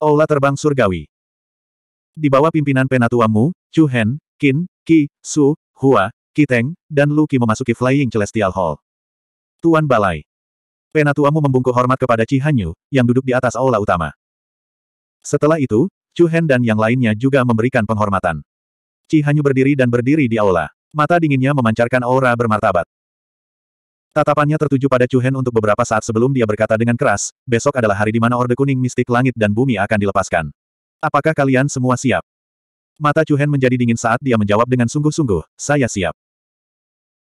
Aula Terbang Surgawi. Di bawah pimpinan penatuamu, Chu Hen, Qin, Qi, Su, Hua, Kiteng, dan Lu Qi memasuki Flying Celestial Hall. Tuan Balai. Penatua Mu membungkuk hormat kepada Chi Hanyu, yang duduk di atas aula utama. Setelah itu, Chu Hen dan yang lainnya juga memberikan penghormatan. Chi Hanyu berdiri dan berdiri di aula. Mata dinginnya memancarkan aura bermartabat. Tatapannya tertuju pada Chu Hen untuk beberapa saat sebelum dia berkata dengan keras, besok adalah hari di mana Orde Kuning Mistik Langit dan Bumi akan dilepaskan. Apakah kalian semua siap? Mata Chu Hen menjadi dingin saat dia menjawab dengan sungguh-sungguh, saya siap.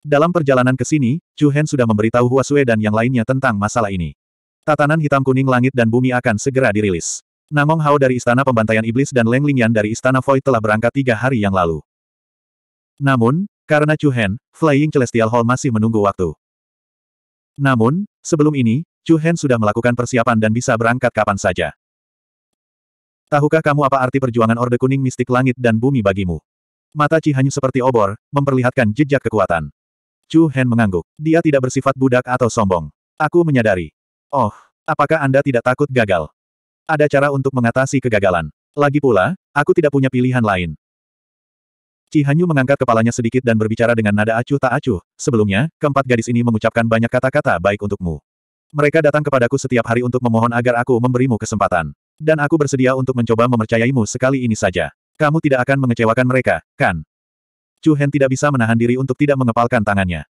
Dalam perjalanan ke sini, Chu Hen sudah memberitahu Hua Sue dan yang lainnya tentang masalah ini. Tatanan hitam kuning langit dan bumi akan segera dirilis. Namong Hao dari Istana Pembantaian Iblis dan Leng Lingyan dari Istana Void telah berangkat tiga hari yang lalu. Namun, karena Chu Hen, Flying Celestial Hall masih menunggu waktu. Namun, sebelum ini, Chu Hen sudah melakukan persiapan dan bisa berangkat kapan saja. Tahukah kamu apa arti perjuangan Orde Kuning Mistik Langit dan Bumi bagimu? Mata Chi Hanyu seperti obor, memperlihatkan jejak kekuatan. Chu Hen mengangguk. Dia tidak bersifat budak atau sombong. Aku menyadari. Oh, apakah Anda tidak takut gagal? Ada cara untuk mengatasi kegagalan. Lagi pula, aku tidak punya pilihan lain. Cihanyu Hanyu mengangkat kepalanya sedikit dan berbicara dengan nada acuh tak acuh. Sebelumnya, keempat gadis ini mengucapkan banyak kata-kata baik untukmu. Mereka datang kepadaku setiap hari untuk memohon agar aku memberimu kesempatan. Dan aku bersedia untuk mencoba mempercayaimu sekali ini saja. Kamu tidak akan mengecewakan mereka, kan? Chu Hen tidak bisa menahan diri untuk tidak mengepalkan tangannya.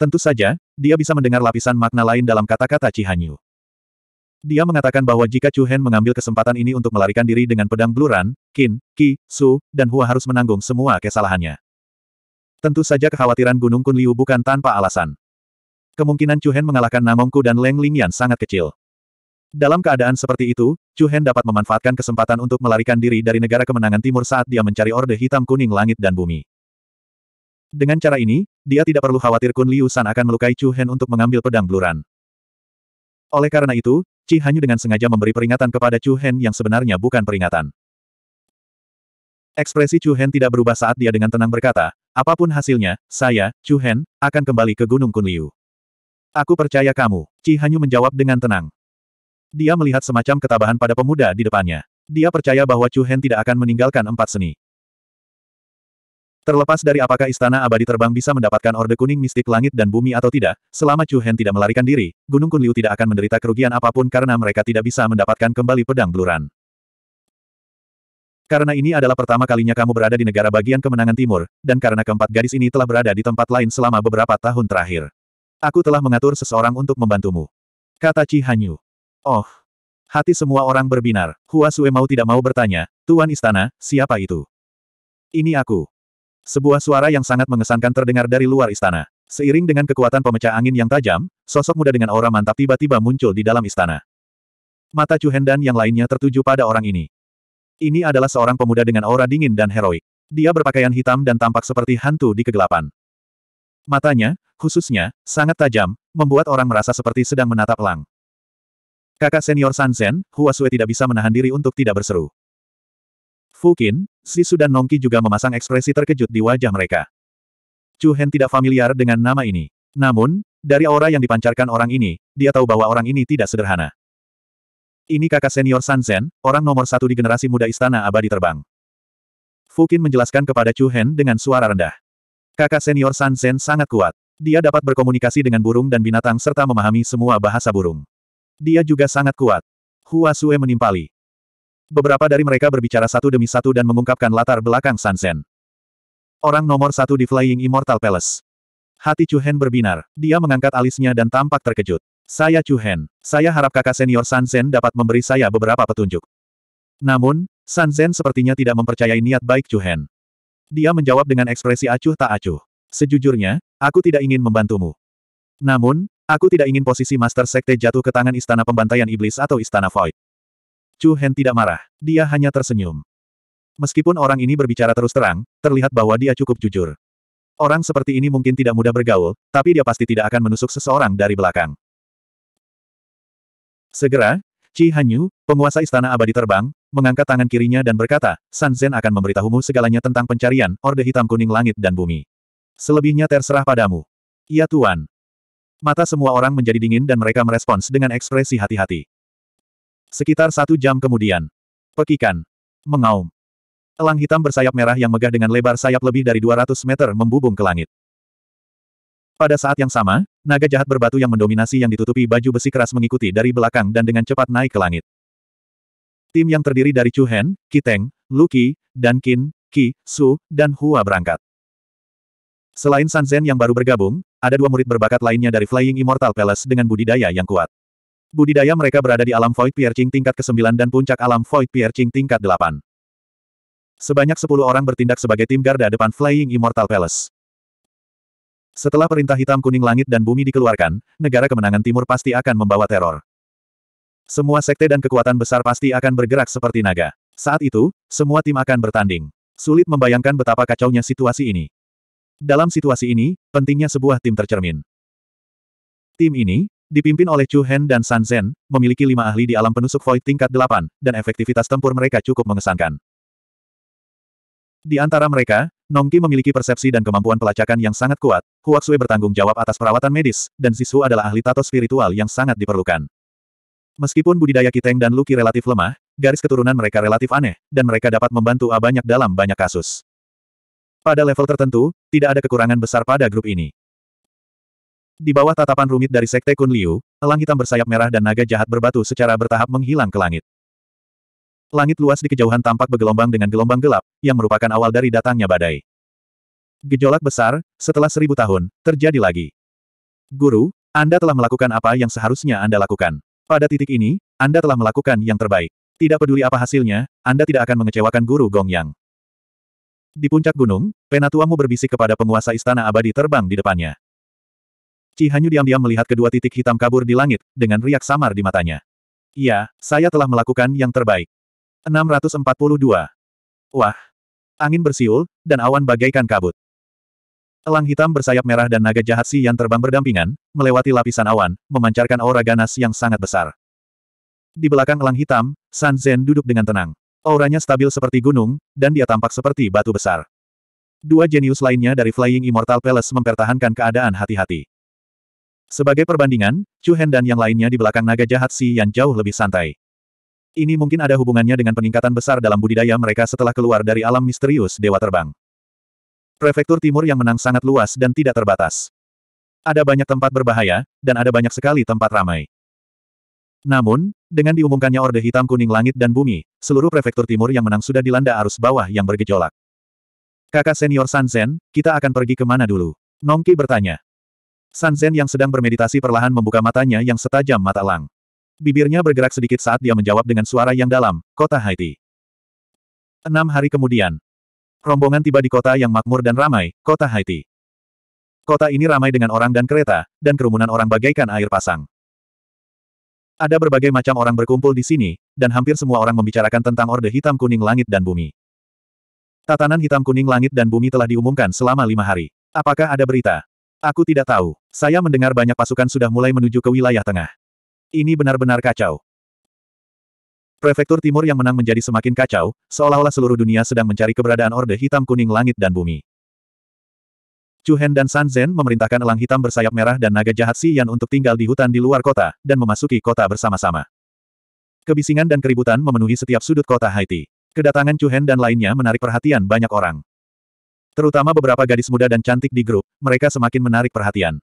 Tentu saja, dia bisa mendengar lapisan makna lain dalam kata-kata Cihanyu. Hanyu. Dia mengatakan bahwa jika Chu Hen mengambil kesempatan ini untuk melarikan diri dengan pedang bluran, Kin, Qin, Qi, Su, dan Hua harus menanggung semua kesalahannya. Tentu saja kekhawatiran Gunung Kun Liu bukan tanpa alasan. Kemungkinan Chu Hen mengalahkan Namongku dan Leng Lingyan sangat kecil. Dalam keadaan seperti itu, Chu Hen dapat memanfaatkan kesempatan untuk melarikan diri dari negara kemenangan timur saat dia mencari Orde Hitam Kuning Langit dan Bumi. Dengan cara ini, dia tidak perlu khawatir Kun Liu San akan melukai Chu Hen untuk mengambil pedang bluran. Oleh karena itu, Ci Hanyu dengan sengaja memberi peringatan kepada Chu Hen yang sebenarnya bukan peringatan. Ekspresi Chu Hen tidak berubah saat dia dengan tenang berkata, apapun hasilnya, saya, Chu Hen, akan kembali ke Gunung Kunliu. Aku percaya kamu, Ci Hanyu menjawab dengan tenang. Dia melihat semacam ketabahan pada pemuda di depannya. Dia percaya bahwa Chu Hen tidak akan meninggalkan empat seni. Terlepas dari apakah Istana Abadi Terbang bisa mendapatkan Orde Kuning Mistik Langit dan Bumi atau tidak, selama Chu Hen tidak melarikan diri, Gunung Kunliu tidak akan menderita kerugian apapun karena mereka tidak bisa mendapatkan kembali pedang bluran. Karena ini adalah pertama kalinya kamu berada di negara bagian kemenangan timur, dan karena keempat gadis ini telah berada di tempat lain selama beberapa tahun terakhir. Aku telah mengatur seseorang untuk membantumu. Kata Chi Hanyu. Oh. Hati semua orang berbinar. Hua Sue mau tidak mau bertanya, Tuan Istana, siapa itu? Ini aku. Sebuah suara yang sangat mengesankan terdengar dari luar istana. Seiring dengan kekuatan pemecah angin yang tajam, sosok muda dengan aura mantap tiba-tiba muncul di dalam istana. Mata Chu Hendan yang lainnya tertuju pada orang ini. Ini adalah seorang pemuda dengan aura dingin dan heroik. Dia berpakaian hitam dan tampak seperti hantu di kegelapan. Matanya, khususnya, sangat tajam, membuat orang merasa seperti sedang menatap lang. Kakak senior Sanzen, Hua Sue tidak bisa menahan diri untuk tidak berseru. Fukin, Sisu dan Nongki juga memasang ekspresi terkejut di wajah mereka. Chu Hen tidak familiar dengan nama ini. Namun, dari aura yang dipancarkan orang ini, dia tahu bahwa orang ini tidak sederhana. Ini kakak senior San Zen, orang nomor satu di generasi muda istana abadi terbang. Fukin menjelaskan kepada Chu Hen dengan suara rendah. Kakak senior San Zen sangat kuat. Dia dapat berkomunikasi dengan burung dan binatang serta memahami semua bahasa burung. Dia juga sangat kuat. Hua Sue menimpali. Beberapa dari mereka berbicara satu demi satu dan mengungkapkan latar belakang Sansen. Orang nomor satu di Flying Immortal Palace. Hati Chuhen berbinar. Dia mengangkat alisnya dan tampak terkejut. Saya Chuhen. Saya harap kakak senior Sansen dapat memberi saya beberapa petunjuk. Namun, Sansen sepertinya tidak mempercayai niat baik Chuhen. Dia menjawab dengan ekspresi acuh tak acuh. Sejujurnya, aku tidak ingin membantumu. Namun, aku tidak ingin posisi Master Sekte jatuh ke tangan Istana Pembantaian Iblis atau Istana Void. Chu Hen tidak marah, dia hanya tersenyum. Meskipun orang ini berbicara terus terang, terlihat bahwa dia cukup jujur. Orang seperti ini mungkin tidak mudah bergaul, tapi dia pasti tidak akan menusuk seseorang dari belakang. Segera, Chi Hanyu, penguasa istana abadi terbang, mengangkat tangan kirinya dan berkata, San Zen akan memberitahumu segalanya tentang pencarian, orde hitam kuning langit dan bumi. Selebihnya terserah padamu. Iya Tuan. Mata semua orang menjadi dingin dan mereka merespons dengan ekspresi hati-hati. Sekitar satu jam kemudian. Pekikan. Mengaum. Elang hitam bersayap merah yang megah dengan lebar sayap lebih dari 200 meter membubung ke langit. Pada saat yang sama, naga jahat berbatu yang mendominasi yang ditutupi baju besi keras mengikuti dari belakang dan dengan cepat naik ke langit. Tim yang terdiri dari Chu Hen, Kiteng, Luki, dan Qin, Ki, Su, dan Hua berangkat. Selain San Zhen yang baru bergabung, ada dua murid berbakat lainnya dari Flying Immortal Palace dengan budidaya yang kuat. Budidaya mereka berada di alam Void Piercing tingkat ke-9 dan puncak alam Void Piercing tingkat 8. Sebanyak 10 orang bertindak sebagai tim garda depan Flying Immortal Palace. Setelah perintah hitam kuning langit dan bumi dikeluarkan, negara kemenangan timur pasti akan membawa teror. Semua sekte dan kekuatan besar pasti akan bergerak seperti naga. Saat itu, semua tim akan bertanding. Sulit membayangkan betapa kacaunya situasi ini. Dalam situasi ini, pentingnya sebuah tim tercermin. Tim ini, Dipimpin oleh Chu Hen dan San Zhen, memiliki lima ahli di alam penusuk void tingkat delapan, dan efektivitas tempur mereka cukup mengesankan. Di antara mereka, Nongki memiliki persepsi dan kemampuan pelacakan yang sangat kuat, Huaxue bertanggung jawab atas perawatan medis, dan Zishu adalah ahli tato spiritual yang sangat diperlukan. Meskipun budidaya Kiteng dan Luki relatif lemah, garis keturunan mereka relatif aneh, dan mereka dapat membantu A banyak dalam banyak kasus. Pada level tertentu, tidak ada kekurangan besar pada grup ini. Di bawah tatapan rumit dari Sekte Kun Liu, elang hitam bersayap merah dan naga jahat berbatu secara bertahap menghilang ke langit. Langit luas di kejauhan tampak bergelombang dengan gelombang gelap, yang merupakan awal dari datangnya badai. Gejolak besar, setelah seribu tahun, terjadi lagi. Guru, Anda telah melakukan apa yang seharusnya Anda lakukan. Pada titik ini, Anda telah melakukan yang terbaik. Tidak peduli apa hasilnya, Anda tidak akan mengecewakan Guru Gong Yang. Di puncak gunung, penatuamu berbisik kepada penguasa istana abadi terbang di depannya. Ci Hanyu diam-diam melihat kedua titik hitam kabur di langit, dengan riak samar di matanya. Iya, saya telah melakukan yang terbaik. 642. Wah! Angin bersiul, dan awan bagaikan kabut. Elang hitam bersayap merah dan naga jahat Si yang terbang berdampingan, melewati lapisan awan, memancarkan aura ganas yang sangat besar. Di belakang elang hitam, San Zen duduk dengan tenang. Auranya stabil seperti gunung, dan dia tampak seperti batu besar. Dua jenius lainnya dari Flying Immortal Palace mempertahankan keadaan hati-hati. Sebagai perbandingan, Chu Hen dan yang lainnya di belakang naga jahat Si Yan jauh lebih santai. Ini mungkin ada hubungannya dengan peningkatan besar dalam budidaya mereka setelah keluar dari alam misterius Dewa Terbang. Prefektur Timur yang menang sangat luas dan tidak terbatas. Ada banyak tempat berbahaya, dan ada banyak sekali tempat ramai. Namun, dengan diumumkannya Orde Hitam Kuning Langit dan Bumi, seluruh Prefektur Timur yang menang sudah dilanda arus bawah yang bergejolak. Kakak senior Sanzen, kita akan pergi kemana dulu? Nongki bertanya. Zen yang sedang bermeditasi perlahan membuka matanya yang setajam mata Lang. Bibirnya bergerak sedikit saat dia menjawab dengan suara yang dalam, kota Haiti. Enam hari kemudian, rombongan tiba di kota yang makmur dan ramai, kota Haiti. Kota ini ramai dengan orang dan kereta, dan kerumunan orang bagaikan air pasang. Ada berbagai macam orang berkumpul di sini, dan hampir semua orang membicarakan tentang Orde Hitam Kuning Langit dan Bumi. Tatanan Hitam Kuning Langit dan Bumi telah diumumkan selama lima hari. Apakah ada berita? Aku tidak tahu. Saya mendengar banyak pasukan sudah mulai menuju ke wilayah tengah. Ini benar-benar kacau. Prefektur Timur yang menang menjadi semakin kacau, seolah-olah seluruh dunia sedang mencari keberadaan Orde Hitam Kuning Langit dan Bumi. Chuhen dan San Zhen memerintahkan elang hitam bersayap merah dan naga jahat Si Yan untuk tinggal di hutan di luar kota, dan memasuki kota bersama-sama. Kebisingan dan keributan memenuhi setiap sudut kota Haiti. Kedatangan Chuhen dan lainnya menarik perhatian banyak orang. Terutama beberapa gadis muda dan cantik di grup, mereka semakin menarik perhatian.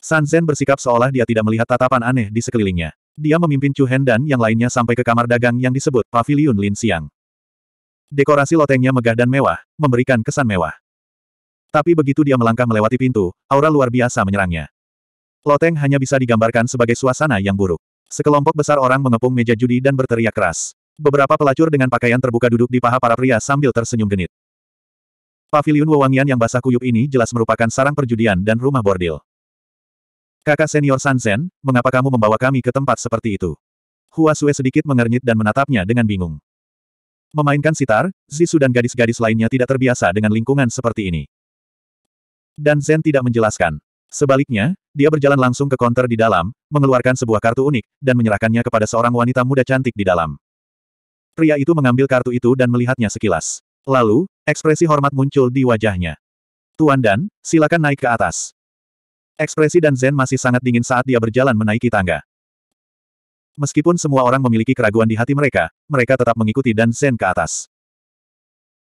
San Zhen bersikap seolah dia tidak melihat tatapan aneh di sekelilingnya. Dia memimpin Chu Hen dan yang lainnya sampai ke kamar dagang yang disebut Pavilion Lin Siang. Dekorasi lotengnya megah dan mewah, memberikan kesan mewah. Tapi begitu dia melangkah melewati pintu, aura luar biasa menyerangnya. Loteng hanya bisa digambarkan sebagai suasana yang buruk. Sekelompok besar orang mengepung meja judi dan berteriak keras. Beberapa pelacur dengan pakaian terbuka duduk di paha para pria sambil tersenyum genit. Paviliun Wewangian yang basah kuyup ini jelas merupakan sarang perjudian dan rumah bordil. Kakak senior Sanzen, mengapa kamu membawa kami ke tempat seperti itu? Hua Sue sedikit mengernyit dan menatapnya dengan bingung. Memainkan sitar, Zisu dan gadis-gadis lainnya tidak terbiasa dengan lingkungan seperti ini. Dan Zen tidak menjelaskan. Sebaliknya, dia berjalan langsung ke konter di dalam, mengeluarkan sebuah kartu unik, dan menyerahkannya kepada seorang wanita muda cantik di dalam. Pria itu mengambil kartu itu dan melihatnya sekilas. Lalu, Ekspresi hormat muncul di wajahnya. Tuan Dan, silakan naik ke atas. Ekspresi Dan Zen masih sangat dingin saat dia berjalan menaiki tangga. Meskipun semua orang memiliki keraguan di hati mereka, mereka tetap mengikuti Dan Zen ke atas.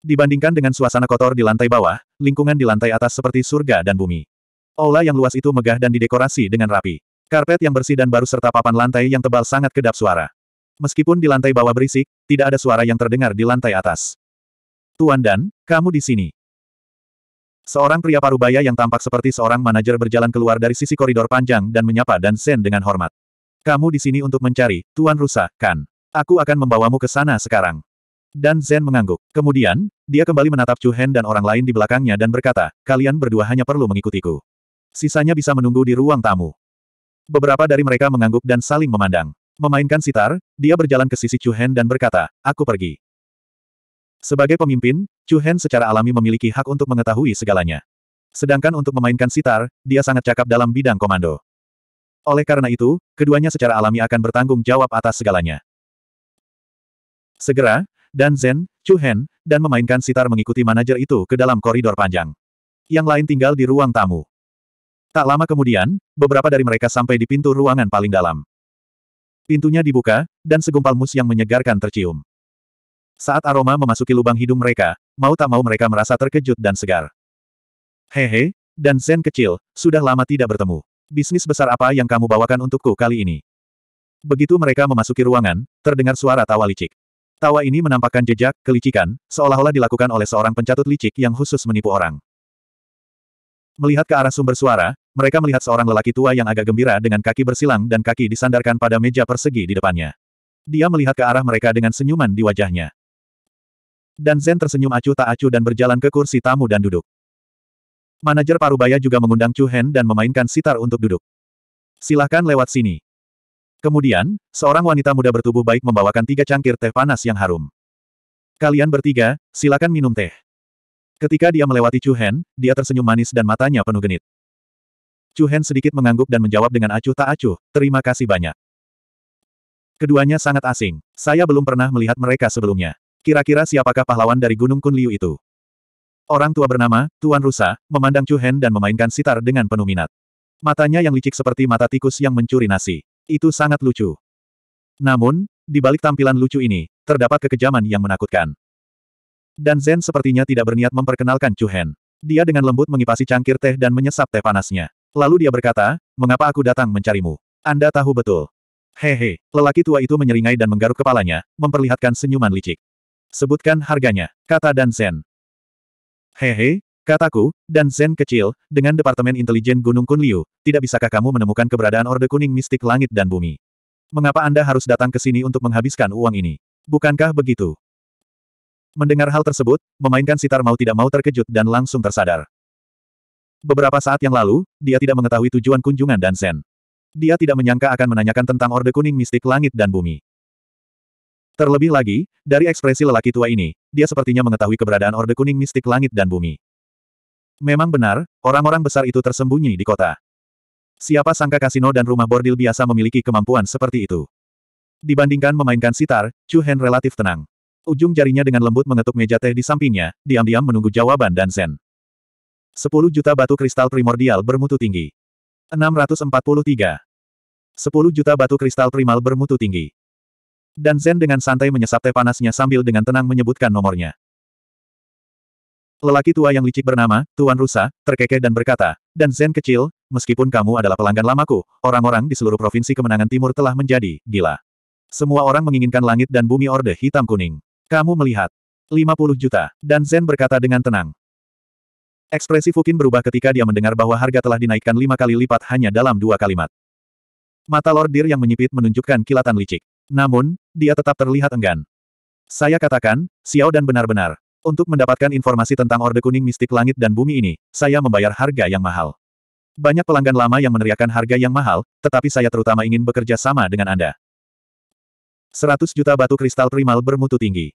Dibandingkan dengan suasana kotor di lantai bawah, lingkungan di lantai atas seperti surga dan bumi. Aula yang luas itu megah dan didekorasi dengan rapi. Karpet yang bersih dan baru serta papan lantai yang tebal sangat kedap suara. Meskipun di lantai bawah berisik, tidak ada suara yang terdengar di lantai atas. Tuan Dan, kamu di sini. Seorang pria parubaya yang tampak seperti seorang manajer berjalan keluar dari sisi koridor panjang dan menyapa Dan Sen dengan hormat. Kamu di sini untuk mencari, Tuan Rusa, kan? Aku akan membawamu ke sana sekarang. Dan Zen mengangguk. Kemudian, dia kembali menatap Chu Hen dan orang lain di belakangnya dan berkata, kalian berdua hanya perlu mengikutiku. Sisanya bisa menunggu di ruang tamu. Beberapa dari mereka mengangguk dan saling memandang. Memainkan sitar, dia berjalan ke sisi Chu Hen dan berkata, aku pergi. Sebagai pemimpin, Chu Hen secara alami memiliki hak untuk mengetahui segalanya. Sedangkan untuk memainkan sitar, dia sangat cakap dalam bidang komando. Oleh karena itu, keduanya secara alami akan bertanggung jawab atas segalanya. Segera, Dan Zhen, Chu Hen, dan memainkan sitar mengikuti manajer itu ke dalam koridor panjang. Yang lain tinggal di ruang tamu. Tak lama kemudian, beberapa dari mereka sampai di pintu ruangan paling dalam. Pintunya dibuka, dan segumpal mus yang menyegarkan tercium. Saat aroma memasuki lubang hidung mereka, mau tak mau mereka merasa terkejut dan segar. Hehe, dan Zen kecil, sudah lama tidak bertemu. Bisnis besar apa yang kamu bawakan untukku kali ini? Begitu mereka memasuki ruangan, terdengar suara tawa licik. Tawa ini menampakkan jejak, kelicikan, seolah-olah dilakukan oleh seorang pencatut licik yang khusus menipu orang. Melihat ke arah sumber suara, mereka melihat seorang lelaki tua yang agak gembira dengan kaki bersilang dan kaki disandarkan pada meja persegi di depannya. Dia melihat ke arah mereka dengan senyuman di wajahnya. Dan Zen tersenyum acuh tak acuh dan berjalan ke kursi tamu dan duduk. Manajer Parubaya juga mengundang Chu Hen dan memainkan sitar untuk duduk. Silahkan lewat sini. Kemudian, seorang wanita muda bertubuh baik membawakan tiga cangkir teh panas yang harum. Kalian bertiga, silakan minum teh. Ketika dia melewati Chu Hen, dia tersenyum manis dan matanya penuh genit. Chu Hen sedikit mengangguk dan menjawab dengan acuh tak acuh, terima kasih banyak. Keduanya sangat asing, saya belum pernah melihat mereka sebelumnya. Kira-kira siapakah pahlawan dari Gunung Kunliu itu? Orang tua bernama, Tuan Rusa, memandang Chu Hen dan memainkan sitar dengan penuh minat. Matanya yang licik seperti mata tikus yang mencuri nasi. Itu sangat lucu. Namun, di balik tampilan lucu ini, terdapat kekejaman yang menakutkan. Dan Zen sepertinya tidak berniat memperkenalkan Chu Hen. Dia dengan lembut mengipasi cangkir teh dan menyesap teh panasnya. Lalu dia berkata, mengapa aku datang mencarimu? Anda tahu betul. Hehe, lelaki tua itu menyeringai dan menggaruk kepalanya, memperlihatkan senyuman licik. Sebutkan harganya, kata Dan Zen. Hehe, kataku, Dan Zen kecil, dengan Departemen Intelijen Gunung Kunliu, tidak bisakah kamu menemukan keberadaan Orde Kuning Mistik Langit dan Bumi? Mengapa Anda harus datang ke sini untuk menghabiskan uang ini? Bukankah begitu? Mendengar hal tersebut, memainkan sitar mau tidak mau terkejut dan langsung tersadar. Beberapa saat yang lalu, dia tidak mengetahui tujuan kunjungan Dan Zen. Dia tidak menyangka akan menanyakan tentang Orde Kuning Mistik Langit dan Bumi. Terlebih lagi, dari ekspresi lelaki tua ini, dia sepertinya mengetahui keberadaan Orde Kuning Mistik Langit dan Bumi. Memang benar, orang-orang besar itu tersembunyi di kota. Siapa sangka kasino dan rumah bordil biasa memiliki kemampuan seperti itu. Dibandingkan memainkan sitar, Chu Hen relatif tenang. Ujung jarinya dengan lembut mengetuk meja teh di sampingnya, diam-diam menunggu jawaban dan sen. 10 juta batu kristal primordial bermutu tinggi. 643. 10 juta batu kristal primal bermutu tinggi. Dan Zen dengan santai menyesap teh panasnya sambil dengan tenang menyebutkan nomornya. Lelaki tua yang licik bernama, Tuan Rusa, terkekeh dan berkata, Dan Zen kecil, meskipun kamu adalah pelanggan lamaku, orang-orang di seluruh provinsi kemenangan timur telah menjadi gila. Semua orang menginginkan langit dan bumi orde hitam kuning. Kamu melihat. 50 juta. Dan Zen berkata dengan tenang. Ekspresi Fukin berubah ketika dia mendengar bahwa harga telah dinaikkan lima kali lipat hanya dalam dua kalimat. Mata Lord Dir yang menyipit menunjukkan kilatan licik. Namun, dia tetap terlihat enggan. Saya katakan, Xiao dan benar-benar. Untuk mendapatkan informasi tentang Orde Kuning Mistik Langit dan Bumi ini, saya membayar harga yang mahal. Banyak pelanggan lama yang meneriakkan harga yang mahal, tetapi saya terutama ingin bekerja sama dengan Anda. 100 juta batu kristal primal bermutu tinggi.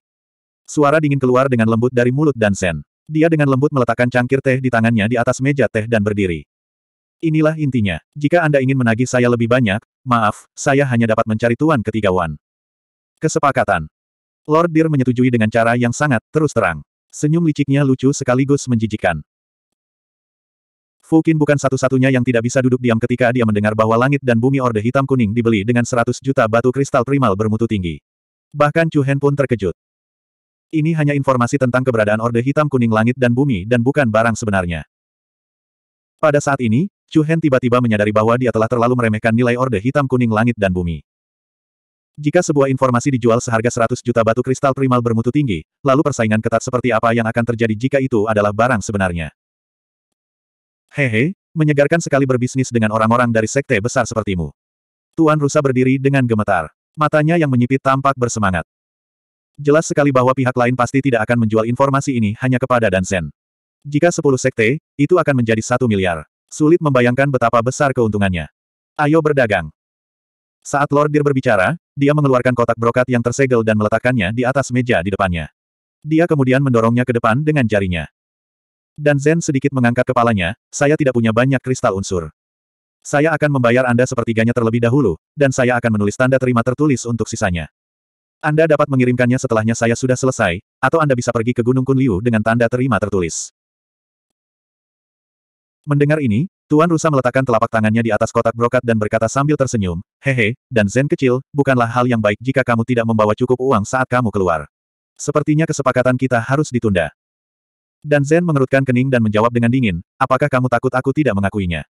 Suara dingin keluar dengan lembut dari mulut Dan Sen. Dia dengan lembut meletakkan cangkir teh di tangannya di atas meja teh dan berdiri. Inilah intinya. Jika Anda ingin menagih saya lebih banyak, maaf, saya hanya dapat mencari tuan ketiga Wan. Kesepakatan. Lord Dir menyetujui dengan cara yang sangat terus terang. Senyum liciknya lucu sekaligus menjijikan. Fukin bukan satu-satunya yang tidak bisa duduk diam ketika dia mendengar bahwa langit dan bumi Orde Hitam Kuning dibeli dengan 100 juta batu kristal primal bermutu tinggi. Bahkan Chu Hen pun terkejut. Ini hanya informasi tentang keberadaan Orde Hitam Kuning Langit dan Bumi dan bukan barang sebenarnya. Pada saat ini, Chu Hen tiba-tiba menyadari bahwa dia telah terlalu meremehkan nilai orde hitam kuning langit dan bumi. Jika sebuah informasi dijual seharga 100 juta batu kristal primal bermutu tinggi, lalu persaingan ketat seperti apa yang akan terjadi jika itu adalah barang sebenarnya? Hehe, menyegarkan sekali berbisnis dengan orang-orang dari sekte besar sepertimu. Tuan Rusa berdiri dengan gemetar. Matanya yang menyipit tampak bersemangat. Jelas sekali bahwa pihak lain pasti tidak akan menjual informasi ini hanya kepada Dan Dansen. Jika 10 sekte, itu akan menjadi satu miliar. Sulit membayangkan betapa besar keuntungannya. Ayo berdagang. Saat Lordir berbicara, dia mengeluarkan kotak brokat yang tersegel dan meletakkannya di atas meja di depannya. Dia kemudian mendorongnya ke depan dengan jarinya. Dan Zen sedikit mengangkat kepalanya, saya tidak punya banyak kristal unsur. Saya akan membayar Anda sepertiganya terlebih dahulu, dan saya akan menulis tanda terima tertulis untuk sisanya. Anda dapat mengirimkannya setelahnya saya sudah selesai, atau Anda bisa pergi ke Gunung Kunliu dengan tanda terima tertulis. Mendengar ini, Tuan Rusa meletakkan telapak tangannya di atas kotak brokat dan berkata sambil tersenyum, Hehe, dan Zen kecil, bukanlah hal yang baik jika kamu tidak membawa cukup uang saat kamu keluar. Sepertinya kesepakatan kita harus ditunda. Dan Zen mengerutkan kening dan menjawab dengan dingin, apakah kamu takut aku tidak mengakuinya?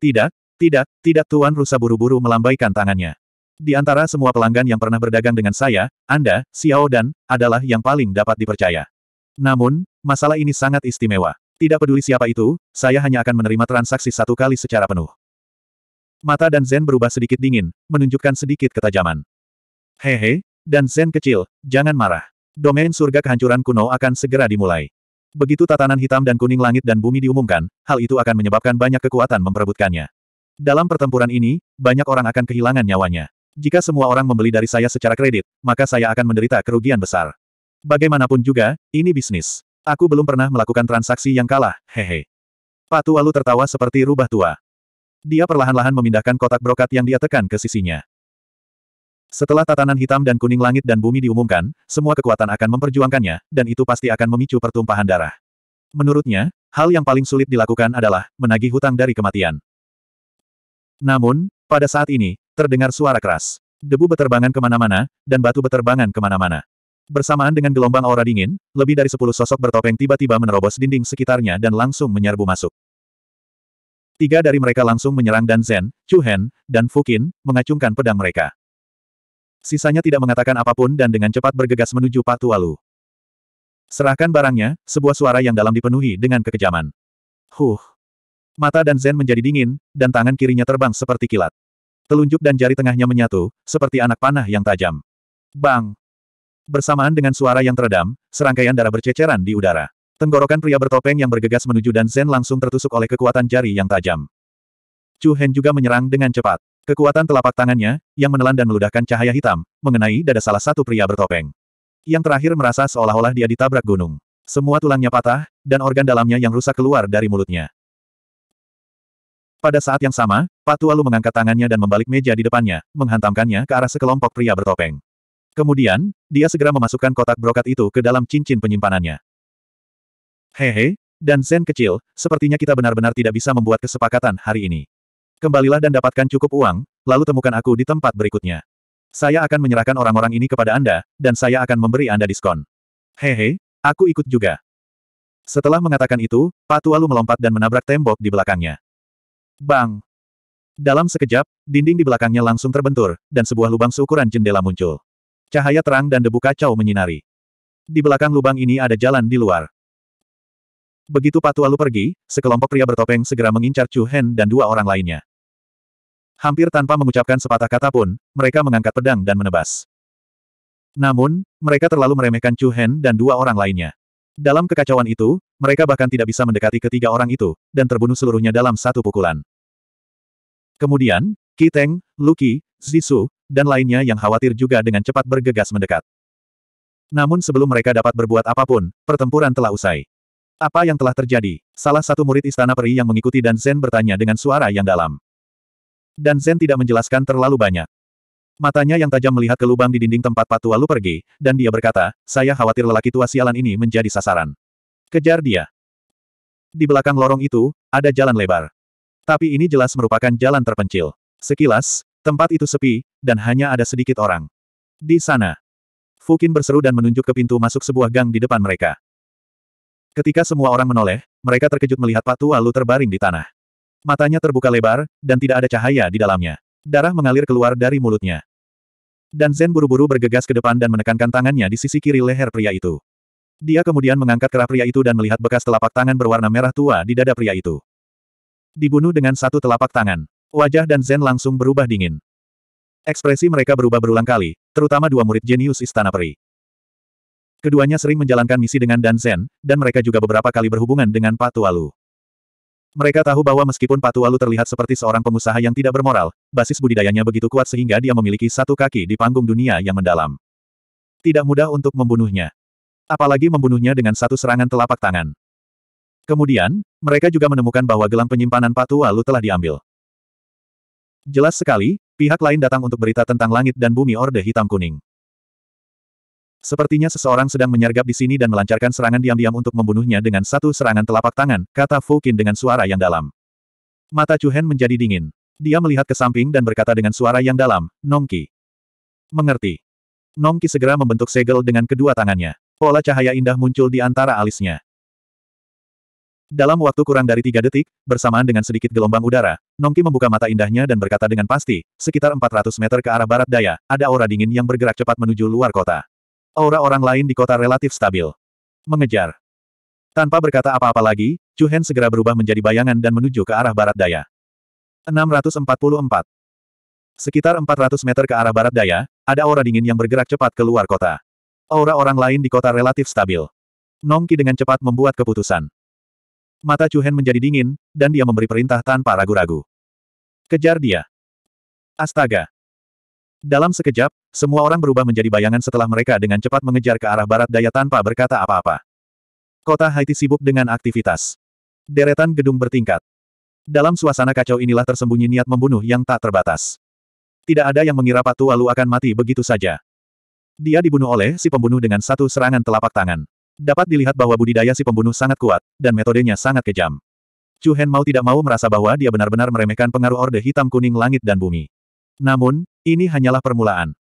Tidak, tidak, tidak Tuan Rusa buru-buru melambaikan tangannya. Di antara semua pelanggan yang pernah berdagang dengan saya, Anda, Xiao dan, adalah yang paling dapat dipercaya. Namun, masalah ini sangat istimewa. Tidak peduli siapa itu, saya hanya akan menerima transaksi satu kali secara penuh. Mata dan Zen berubah sedikit dingin, menunjukkan sedikit ketajaman. Hehe, dan Zen kecil, jangan marah. Domain surga kehancuran kuno akan segera dimulai. Begitu tatanan hitam dan kuning langit dan bumi diumumkan, hal itu akan menyebabkan banyak kekuatan memperebutkannya. Dalam pertempuran ini, banyak orang akan kehilangan nyawanya. Jika semua orang membeli dari saya secara kredit, maka saya akan menderita kerugian besar. Bagaimanapun juga, ini bisnis. Aku belum pernah melakukan transaksi yang kalah, hehe. Patu Alu tertawa seperti rubah tua. Dia perlahan-lahan memindahkan kotak brokat yang dia tekan ke sisinya. Setelah tatanan hitam dan kuning langit dan bumi diumumkan, semua kekuatan akan memperjuangkannya, dan itu pasti akan memicu pertumpahan darah. Menurutnya, hal yang paling sulit dilakukan adalah menagih hutang dari kematian. Namun, pada saat ini, terdengar suara keras. Debu beterbangan kemana-mana, dan batu beterbangan kemana-mana. Bersamaan dengan gelombang aura dingin, lebih dari sepuluh sosok bertopeng tiba-tiba menerobos dinding sekitarnya dan langsung menyerbu masuk. Tiga dari mereka langsung menyerang Dan Zen, Chu Hen, dan Fukin, mengacungkan pedang mereka. Sisanya tidak mengatakan apapun dan dengan cepat bergegas menuju Patualu. Serahkan barangnya, sebuah suara yang dalam dipenuhi dengan kekejaman. Huh. Mata Dan Zen menjadi dingin, dan tangan kirinya terbang seperti kilat. Telunjuk dan jari tengahnya menyatu, seperti anak panah yang tajam. Bang! Bersamaan dengan suara yang teredam, serangkaian darah berceceran di udara. Tenggorokan pria bertopeng yang bergegas menuju dan Zen langsung tertusuk oleh kekuatan jari yang tajam. Chu Hen juga menyerang dengan cepat. Kekuatan telapak tangannya, yang menelan dan meludahkan cahaya hitam, mengenai dada salah satu pria bertopeng. Yang terakhir merasa seolah-olah dia ditabrak gunung. Semua tulangnya patah, dan organ dalamnya yang rusak keluar dari mulutnya. Pada saat yang sama, Patu Alu mengangkat tangannya dan membalik meja di depannya, menghantamkannya ke arah sekelompok pria bertopeng. Kemudian, dia segera memasukkan kotak brokat itu ke dalam cincin penyimpanannya. Hehe, dan Zen kecil, sepertinya kita benar-benar tidak bisa membuat kesepakatan hari ini. Kembalilah dan dapatkan cukup uang, lalu temukan aku di tempat berikutnya. Saya akan menyerahkan orang-orang ini kepada Anda, dan saya akan memberi Anda diskon. Hehe, aku ikut juga. Setelah mengatakan itu, Patu Alu melompat dan menabrak tembok di belakangnya. Bang! Dalam sekejap, dinding di belakangnya langsung terbentur, dan sebuah lubang seukuran jendela muncul. Cahaya terang dan debu kacau menyinari. Di belakang lubang ini ada jalan di luar. Begitu Patu Alu pergi, sekelompok pria bertopeng segera mengincar Chu Hen dan dua orang lainnya. Hampir tanpa mengucapkan sepatah kata pun, mereka mengangkat pedang dan menebas. Namun, mereka terlalu meremehkan Chu Hen dan dua orang lainnya. Dalam kekacauan itu, mereka bahkan tidak bisa mendekati ketiga orang itu, dan terbunuh seluruhnya dalam satu pukulan. Kemudian, Ki Teng, Luki, Zisu, dan lainnya yang khawatir juga dengan cepat bergegas mendekat. Namun sebelum mereka dapat berbuat apapun, pertempuran telah usai. Apa yang telah terjadi? Salah satu murid istana peri yang mengikuti dan Zen bertanya dengan suara yang dalam. Dan Zen tidak menjelaskan terlalu banyak. Matanya yang tajam melihat ke lubang di dinding tempat Patua Lu pergi, dan dia berkata, saya khawatir lelaki tua sialan ini menjadi sasaran. Kejar dia. Di belakang lorong itu, ada jalan lebar. Tapi ini jelas merupakan jalan terpencil. Sekilas, Tempat itu sepi, dan hanya ada sedikit orang. Di sana. Fukin berseru dan menunjuk ke pintu masuk sebuah gang di depan mereka. Ketika semua orang menoleh, mereka terkejut melihat Pak Tua Lu terbaring di tanah. Matanya terbuka lebar, dan tidak ada cahaya di dalamnya. Darah mengalir keluar dari mulutnya. Dan Zen buru-buru bergegas ke depan dan menekankan tangannya di sisi kiri leher pria itu. Dia kemudian mengangkat kerah pria itu dan melihat bekas telapak tangan berwarna merah tua di dada pria itu. Dibunuh dengan satu telapak tangan. Wajah dan Zen langsung berubah dingin. Ekspresi mereka berubah berulang kali, terutama dua murid jenius Istana Peri. Keduanya sering menjalankan misi dengan Dan Zen, dan mereka juga beberapa kali berhubungan dengan Patu Alu. Mereka tahu bahwa meskipun Patu Alu terlihat seperti seorang pengusaha yang tidak bermoral, basis budidayanya begitu kuat sehingga dia memiliki satu kaki di panggung dunia yang mendalam. Tidak mudah untuk membunuhnya. Apalagi membunuhnya dengan satu serangan telapak tangan. Kemudian, mereka juga menemukan bahwa gelang penyimpanan Patu Alu telah diambil. Jelas sekali, pihak lain datang untuk berita tentang langit dan bumi Orde Hitam Kuning. Sepertinya seseorang sedang menyergap di sini dan melancarkan serangan diam-diam untuk membunuhnya dengan satu serangan telapak tangan, kata Fukin dengan suara yang dalam. Mata Chuhen menjadi dingin. Dia melihat ke samping dan berkata dengan suara yang dalam, Nongki. Mengerti. Nongki segera membentuk segel dengan kedua tangannya. Pola cahaya indah muncul di antara alisnya. Dalam waktu kurang dari tiga detik, bersamaan dengan sedikit gelombang udara, Nongki membuka mata indahnya dan berkata dengan pasti, sekitar 400 meter ke arah barat daya, ada aura dingin yang bergerak cepat menuju luar kota. Aura orang lain di kota relatif stabil. Mengejar. Tanpa berkata apa-apa lagi, Chu Hen segera berubah menjadi bayangan dan menuju ke arah barat daya. 644. Sekitar 400 meter ke arah barat daya, ada aura dingin yang bergerak cepat ke luar kota. Aura orang lain di kota relatif stabil. Nongki dengan cepat membuat keputusan. Mata Chu Hen menjadi dingin, dan dia memberi perintah tanpa ragu-ragu. Kejar dia. Astaga. Dalam sekejap, semua orang berubah menjadi bayangan setelah mereka dengan cepat mengejar ke arah barat daya tanpa berkata apa-apa. Kota Haiti sibuk dengan aktivitas. Deretan gedung bertingkat. Dalam suasana kacau inilah tersembunyi niat membunuh yang tak terbatas. Tidak ada yang mengira Patu Alu akan mati begitu saja. Dia dibunuh oleh si pembunuh dengan satu serangan telapak tangan. Dapat dilihat bahwa budidaya si pembunuh sangat kuat, dan metodenya sangat kejam. Chu Hen mau tidak mau merasa bahwa dia benar-benar meremehkan pengaruh Orde Hitam Kuning Langit dan Bumi. Namun, ini hanyalah permulaan.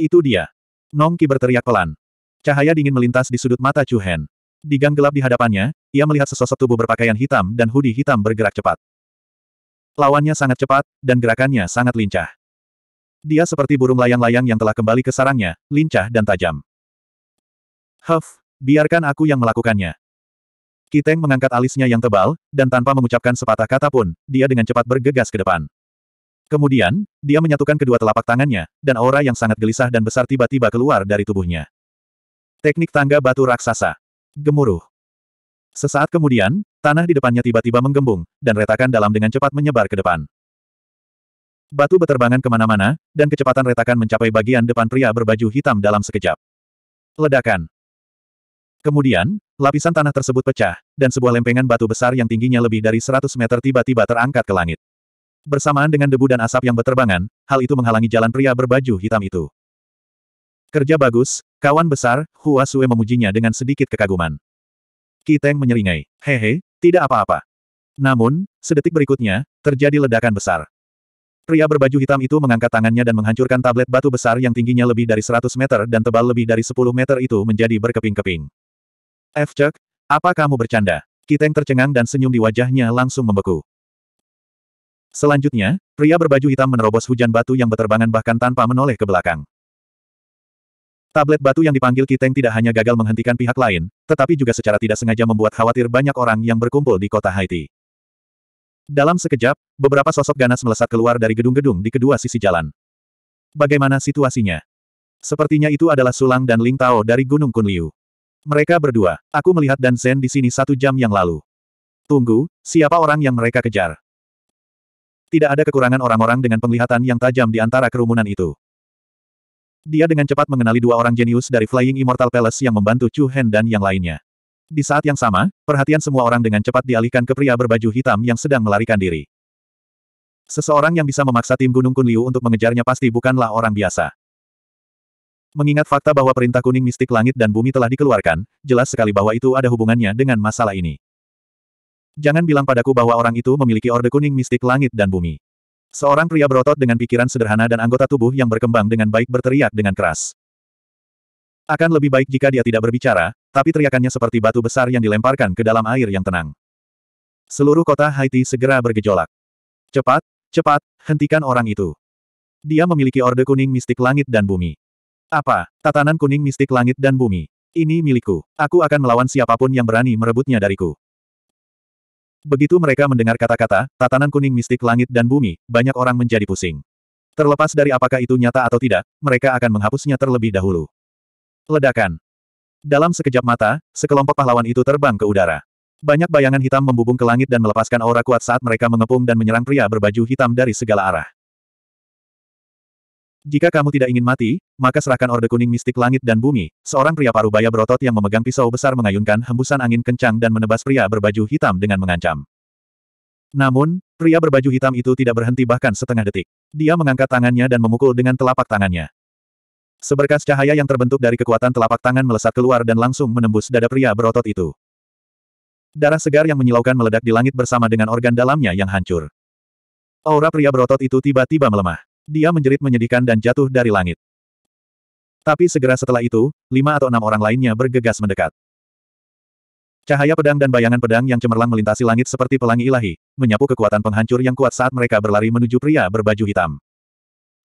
Itu dia. Nong Ki berteriak pelan. Cahaya dingin melintas di sudut mata Chu Hen. Di gang gelap di hadapannya, ia melihat sesosok tubuh berpakaian hitam dan hoodie hitam bergerak cepat. Lawannya sangat cepat, dan gerakannya sangat lincah. Dia seperti burung layang-layang yang telah kembali ke sarangnya, lincah dan tajam. Huff, Biarkan aku yang melakukannya. Kiteng mengangkat alisnya yang tebal, dan tanpa mengucapkan sepatah kata pun, dia dengan cepat bergegas ke depan. Kemudian, dia menyatukan kedua telapak tangannya, dan aura yang sangat gelisah dan besar tiba-tiba keluar dari tubuhnya. Teknik tangga batu raksasa. Gemuruh. Sesaat kemudian, tanah di depannya tiba-tiba menggembung, dan retakan dalam dengan cepat menyebar ke depan. Batu beterbangan kemana-mana, dan kecepatan retakan mencapai bagian depan pria berbaju hitam dalam sekejap. Ledakan. Kemudian, lapisan tanah tersebut pecah, dan sebuah lempengan batu besar yang tingginya lebih dari 100 meter tiba-tiba terangkat ke langit. Bersamaan dengan debu dan asap yang berterbangan, hal itu menghalangi jalan pria berbaju hitam itu. Kerja bagus, kawan besar, Hua Sue memujinya dengan sedikit kekaguman. Kiteng menyeringai, hehe, tidak apa-apa. Namun, sedetik berikutnya, terjadi ledakan besar. Pria berbaju hitam itu mengangkat tangannya dan menghancurkan tablet batu besar yang tingginya lebih dari 100 meter dan tebal lebih dari 10 meter itu menjadi berkeping-keping. F. apa kamu bercanda? Kiteng tercengang dan senyum di wajahnya langsung membeku. Selanjutnya, pria berbaju hitam menerobos hujan batu yang berterbangan bahkan tanpa menoleh ke belakang. Tablet batu yang dipanggil Kiteng tidak hanya gagal menghentikan pihak lain, tetapi juga secara tidak sengaja membuat khawatir banyak orang yang berkumpul di kota Haiti. Dalam sekejap, beberapa sosok ganas melesat keluar dari gedung-gedung di kedua sisi jalan. Bagaimana situasinya? Sepertinya itu adalah Sulang dan Ling Tao dari Gunung Kunliu. Mereka berdua. Aku melihat Dan Zen di sini satu jam yang lalu. Tunggu, siapa orang yang mereka kejar? Tidak ada kekurangan orang-orang dengan penglihatan yang tajam di antara kerumunan itu. Dia dengan cepat mengenali dua orang jenius dari Flying Immortal Palace yang membantu Chu Hen dan yang lainnya. Di saat yang sama, perhatian semua orang dengan cepat dialihkan ke pria berbaju hitam yang sedang melarikan diri. Seseorang yang bisa memaksa tim Gunung Kunliu untuk mengejarnya pasti bukanlah orang biasa. Mengingat fakta bahwa perintah kuning mistik langit dan bumi telah dikeluarkan, jelas sekali bahwa itu ada hubungannya dengan masalah ini. Jangan bilang padaku bahwa orang itu memiliki orde kuning mistik langit dan bumi. Seorang pria berotot dengan pikiran sederhana dan anggota tubuh yang berkembang dengan baik berteriak dengan keras. Akan lebih baik jika dia tidak berbicara, tapi teriakannya seperti batu besar yang dilemparkan ke dalam air yang tenang. Seluruh kota Haiti segera bergejolak. Cepat, cepat, hentikan orang itu. Dia memiliki orde kuning mistik langit dan bumi. Apa? Tatanan kuning mistik langit dan bumi. Ini milikku. Aku akan melawan siapapun yang berani merebutnya dariku. Begitu mereka mendengar kata-kata, tatanan kuning mistik langit dan bumi, banyak orang menjadi pusing. Terlepas dari apakah itu nyata atau tidak, mereka akan menghapusnya terlebih dahulu. Ledakan. Dalam sekejap mata, sekelompok pahlawan itu terbang ke udara. Banyak bayangan hitam membubung ke langit dan melepaskan aura kuat saat mereka mengepung dan menyerang pria berbaju hitam dari segala arah. Jika kamu tidak ingin mati, maka serahkan Orde Kuning Mistik Langit dan Bumi, seorang pria parubaya berotot yang memegang pisau besar mengayunkan hembusan angin kencang dan menebas pria berbaju hitam dengan mengancam. Namun, pria berbaju hitam itu tidak berhenti bahkan setengah detik. Dia mengangkat tangannya dan memukul dengan telapak tangannya. Seberkas cahaya yang terbentuk dari kekuatan telapak tangan melesat keluar dan langsung menembus dada pria berotot itu. Darah segar yang menyilaukan meledak di langit bersama dengan organ dalamnya yang hancur. Aura pria berotot itu tiba-tiba melemah. Dia menjerit menyedihkan dan jatuh dari langit. Tapi segera setelah itu, lima atau enam orang lainnya bergegas mendekat. Cahaya pedang dan bayangan pedang yang cemerlang melintasi langit seperti pelangi ilahi, menyapu kekuatan penghancur yang kuat saat mereka berlari menuju pria berbaju hitam.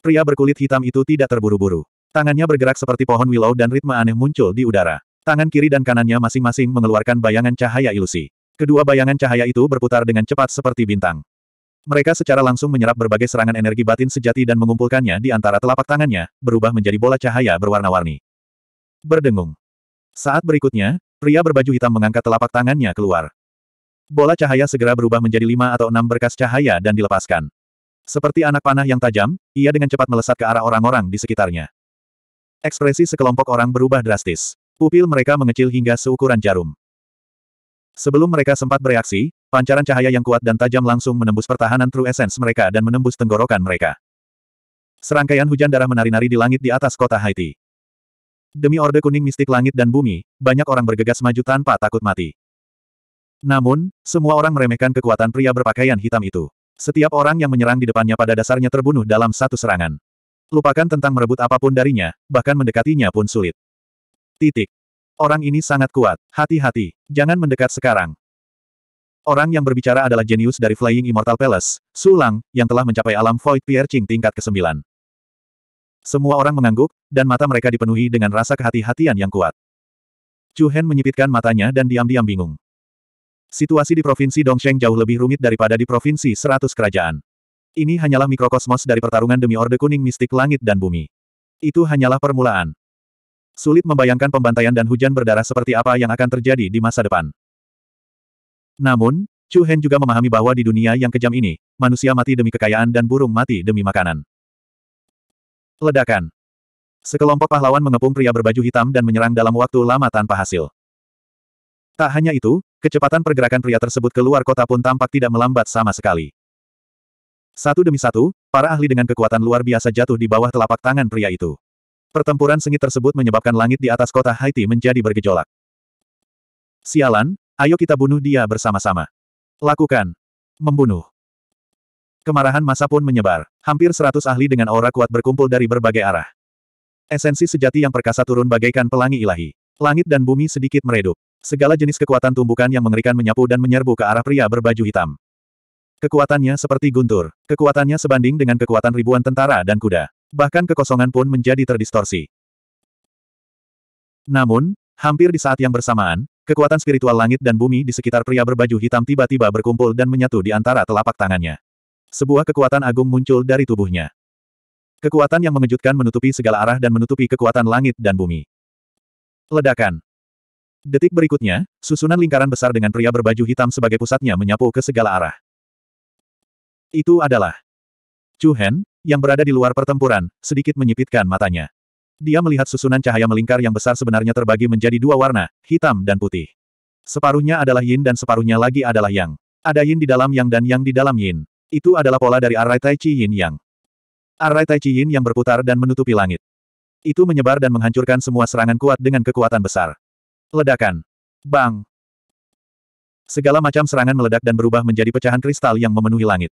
Pria berkulit hitam itu tidak terburu-buru. Tangannya bergerak seperti pohon willow dan ritme aneh muncul di udara. Tangan kiri dan kanannya masing-masing mengeluarkan bayangan cahaya ilusi. Kedua bayangan cahaya itu berputar dengan cepat seperti bintang. Mereka secara langsung menyerap berbagai serangan energi batin sejati dan mengumpulkannya di antara telapak tangannya, berubah menjadi bola cahaya berwarna-warni. Berdengung. Saat berikutnya, pria berbaju hitam mengangkat telapak tangannya keluar. Bola cahaya segera berubah menjadi lima atau enam berkas cahaya dan dilepaskan. Seperti anak panah yang tajam, ia dengan cepat melesat ke arah orang-orang di sekitarnya. Ekspresi sekelompok orang berubah drastis. Pupil mereka mengecil hingga seukuran jarum. Sebelum mereka sempat bereaksi, Pancaran cahaya yang kuat dan tajam langsung menembus pertahanan True Essence mereka dan menembus tenggorokan mereka. Serangkaian hujan darah menari-nari di langit di atas kota Haiti. Demi Orde Kuning Mistik Langit dan Bumi, banyak orang bergegas maju tanpa takut mati. Namun, semua orang meremehkan kekuatan pria berpakaian hitam itu. Setiap orang yang menyerang di depannya pada dasarnya terbunuh dalam satu serangan. Lupakan tentang merebut apapun darinya, bahkan mendekatinya pun sulit. Titik. Orang ini sangat kuat, hati-hati, jangan mendekat sekarang. Orang yang berbicara adalah jenius dari Flying Immortal Palace, Sulang, yang telah mencapai alam Void Piercing tingkat ke-9. Semua orang mengangguk, dan mata mereka dipenuhi dengan rasa kehati-hatian yang kuat. Chu Hen menyipitkan matanya dan diam-diam bingung. Situasi di Provinsi Dongsheng jauh lebih rumit daripada di Provinsi Seratus Kerajaan. Ini hanyalah mikrokosmos dari pertarungan demi Orde Kuning Mistik Langit dan Bumi. Itu hanyalah permulaan. Sulit membayangkan pembantaian dan hujan berdarah seperti apa yang akan terjadi di masa depan. Namun, Chu Hen juga memahami bahwa di dunia yang kejam ini, manusia mati demi kekayaan dan burung mati demi makanan. Ledakan. Sekelompok pahlawan mengepung pria berbaju hitam dan menyerang dalam waktu lama tanpa hasil. Tak hanya itu, kecepatan pergerakan pria tersebut keluar kota pun tampak tidak melambat sama sekali. Satu demi satu, para ahli dengan kekuatan luar biasa jatuh di bawah telapak tangan pria itu. Pertempuran sengit tersebut menyebabkan langit di atas kota Haiti menjadi bergejolak. Sialan, Ayo kita bunuh dia bersama-sama. Lakukan. Membunuh. Kemarahan masa pun menyebar. Hampir seratus ahli dengan aura kuat berkumpul dari berbagai arah. Esensi sejati yang perkasa turun bagaikan pelangi ilahi. Langit dan bumi sedikit meredup. Segala jenis kekuatan tumbukan yang mengerikan menyapu dan menyerbu ke arah pria berbaju hitam. Kekuatannya seperti guntur. Kekuatannya sebanding dengan kekuatan ribuan tentara dan kuda. Bahkan kekosongan pun menjadi terdistorsi. Namun, hampir di saat yang bersamaan, Kekuatan spiritual langit dan bumi di sekitar pria berbaju hitam tiba-tiba berkumpul dan menyatu di antara telapak tangannya. Sebuah kekuatan agung muncul dari tubuhnya. Kekuatan yang mengejutkan menutupi segala arah dan menutupi kekuatan langit dan bumi. Ledakan. Detik berikutnya, susunan lingkaran besar dengan pria berbaju hitam sebagai pusatnya menyapu ke segala arah. Itu adalah Chu Hen, yang berada di luar pertempuran, sedikit menyipitkan matanya. Dia melihat susunan cahaya melingkar yang besar sebenarnya terbagi menjadi dua warna, hitam dan putih. Separuhnya adalah yin dan separuhnya lagi adalah yang. Ada yin di dalam yang dan yang di dalam yin. Itu adalah pola dari arai tai chi yin yang. Arai tai chi yin yang berputar dan menutupi langit. Itu menyebar dan menghancurkan semua serangan kuat dengan kekuatan besar. Ledakan. Bang. Segala macam serangan meledak dan berubah menjadi pecahan kristal yang memenuhi langit.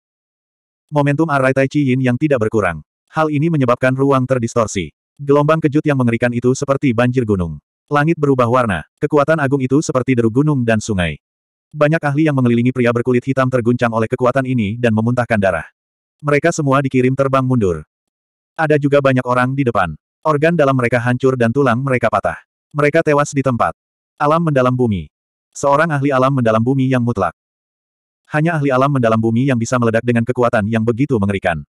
Momentum arai tai chi yin yang tidak berkurang. Hal ini menyebabkan ruang terdistorsi. Gelombang kejut yang mengerikan itu seperti banjir gunung. Langit berubah warna, kekuatan agung itu seperti deru gunung dan sungai. Banyak ahli yang mengelilingi pria berkulit hitam terguncang oleh kekuatan ini dan memuntahkan darah. Mereka semua dikirim terbang mundur. Ada juga banyak orang di depan. Organ dalam mereka hancur dan tulang mereka patah. Mereka tewas di tempat. Alam mendalam bumi. Seorang ahli alam mendalam bumi yang mutlak. Hanya ahli alam mendalam bumi yang bisa meledak dengan kekuatan yang begitu mengerikan.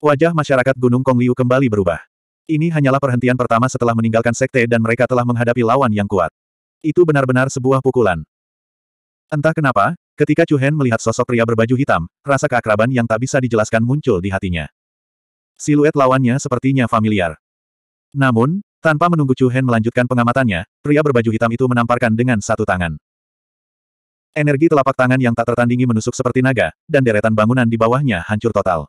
Wajah masyarakat Gunung Kongliu kembali berubah. Ini hanyalah perhentian pertama setelah meninggalkan sekte dan mereka telah menghadapi lawan yang kuat. Itu benar-benar sebuah pukulan. Entah kenapa, ketika Chu Hen melihat sosok pria berbaju hitam, rasa keakraban yang tak bisa dijelaskan muncul di hatinya. Siluet lawannya sepertinya familiar. Namun, tanpa menunggu Chu Hen melanjutkan pengamatannya, pria berbaju hitam itu menamparkan dengan satu tangan. Energi telapak tangan yang tak tertandingi menusuk seperti naga, dan deretan bangunan di bawahnya hancur total.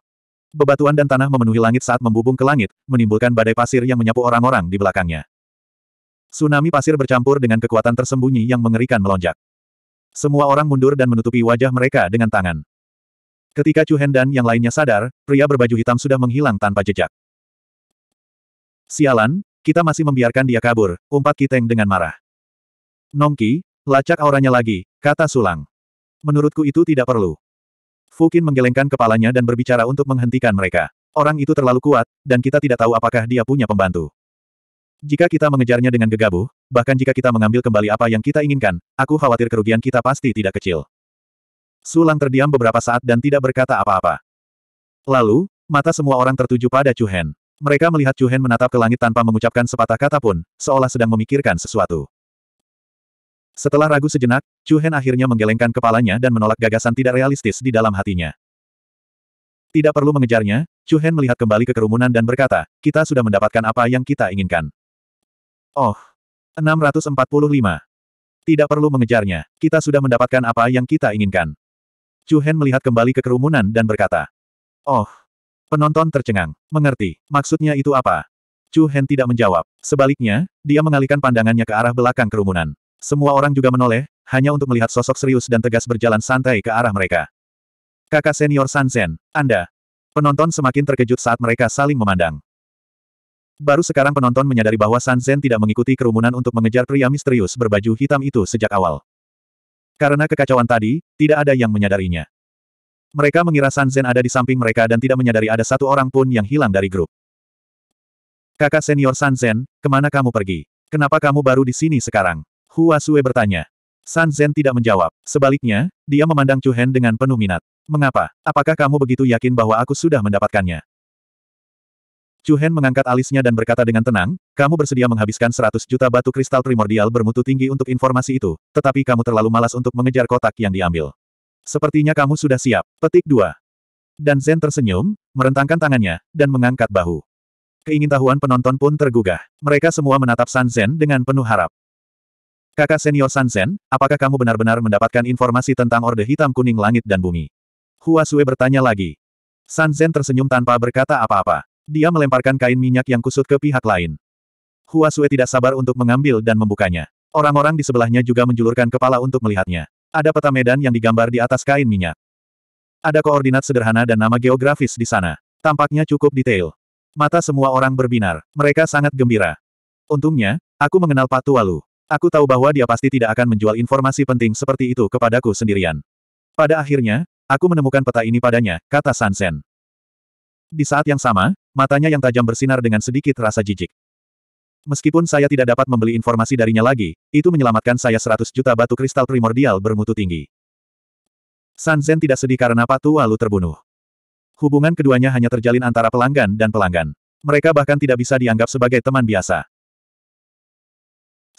Bebatuan dan tanah memenuhi langit saat membubung ke langit, menimbulkan badai pasir yang menyapu orang-orang di belakangnya. Tsunami pasir bercampur dengan kekuatan tersembunyi yang mengerikan melonjak. Semua orang mundur dan menutupi wajah mereka dengan tangan. Ketika Chu Hen dan yang lainnya sadar, pria berbaju hitam sudah menghilang tanpa jejak. Sialan, kita masih membiarkan dia kabur, umpat Kiteng dengan marah. Nongki, lacak auranya lagi, kata Sulang. Menurutku itu tidak perlu. Fukin menggelengkan kepalanya dan berbicara untuk menghentikan mereka. Orang itu terlalu kuat, dan kita tidak tahu apakah dia punya pembantu. Jika kita mengejarnya dengan gegabah, bahkan jika kita mengambil kembali apa yang kita inginkan, aku khawatir kerugian kita pasti tidak kecil. Sulang terdiam beberapa saat dan tidak berkata apa-apa. Lalu, mata semua orang tertuju pada Chu Hen. Mereka melihat Chu Hen menatap ke langit tanpa mengucapkan sepatah kata pun, seolah sedang memikirkan sesuatu. Setelah ragu sejenak, Chu Hen akhirnya menggelengkan kepalanya dan menolak gagasan tidak realistis di dalam hatinya. Tidak perlu mengejarnya, Chu Hen melihat kembali ke kerumunan dan berkata, kita sudah mendapatkan apa yang kita inginkan. Oh. 645. Tidak perlu mengejarnya, kita sudah mendapatkan apa yang kita inginkan. Chu Hen melihat kembali ke kerumunan dan berkata, Oh. Penonton tercengang. Mengerti, maksudnya itu apa? Chu Hen tidak menjawab. Sebaliknya, dia mengalihkan pandangannya ke arah belakang kerumunan. Semua orang juga menoleh, hanya untuk melihat sosok serius dan tegas berjalan santai ke arah mereka. Kakak senior Sanzen, Anda. Penonton semakin terkejut saat mereka saling memandang. Baru sekarang penonton menyadari bahwa Sanzen tidak mengikuti kerumunan untuk mengejar pria misterius berbaju hitam itu sejak awal. Karena kekacauan tadi, tidak ada yang menyadarinya. Mereka mengira Sanzen ada di samping mereka dan tidak menyadari ada satu orang pun yang hilang dari grup. Kakak senior Sanzen, kemana kamu pergi? Kenapa kamu baru di sini sekarang? Hua Sue bertanya. San Zhen tidak menjawab. Sebaliknya, dia memandang Chu Hen dengan penuh minat. Mengapa? Apakah kamu begitu yakin bahwa aku sudah mendapatkannya? Chu Hen mengangkat alisnya dan berkata dengan tenang, kamu bersedia menghabiskan 100 juta batu kristal primordial bermutu tinggi untuk informasi itu, tetapi kamu terlalu malas untuk mengejar kotak yang diambil. Sepertinya kamu sudah siap. Petik 2. Dan Zen tersenyum, merentangkan tangannya, dan mengangkat bahu. Keingintahuan penonton pun tergugah. Mereka semua menatap San Zen dengan penuh harap. Kakak senior Sanzen, apakah kamu benar-benar mendapatkan informasi tentang Orde Hitam Kuning Langit dan Bumi? Hua Sui bertanya lagi. Sanzen tersenyum tanpa berkata apa-apa. Dia melemparkan kain minyak yang kusut ke pihak lain. Hua Sui tidak sabar untuk mengambil dan membukanya. Orang-orang di sebelahnya juga menjulurkan kepala untuk melihatnya. Ada peta medan yang digambar di atas kain minyak. Ada koordinat sederhana dan nama geografis di sana. Tampaknya cukup detail. Mata semua orang berbinar. Mereka sangat gembira. Untungnya, aku mengenal Patu Walu. Aku tahu bahwa dia pasti tidak akan menjual informasi penting seperti itu kepadaku sendirian. Pada akhirnya, aku menemukan peta ini padanya, kata Sansen. Di saat yang sama, matanya yang tajam bersinar dengan sedikit rasa jijik. Meskipun saya tidak dapat membeli informasi darinya lagi, itu menyelamatkan saya 100 juta batu kristal primordial bermutu tinggi. Sansen tidak sedih karena Patu Walu terbunuh. Hubungan keduanya hanya terjalin antara pelanggan dan pelanggan. Mereka bahkan tidak bisa dianggap sebagai teman biasa.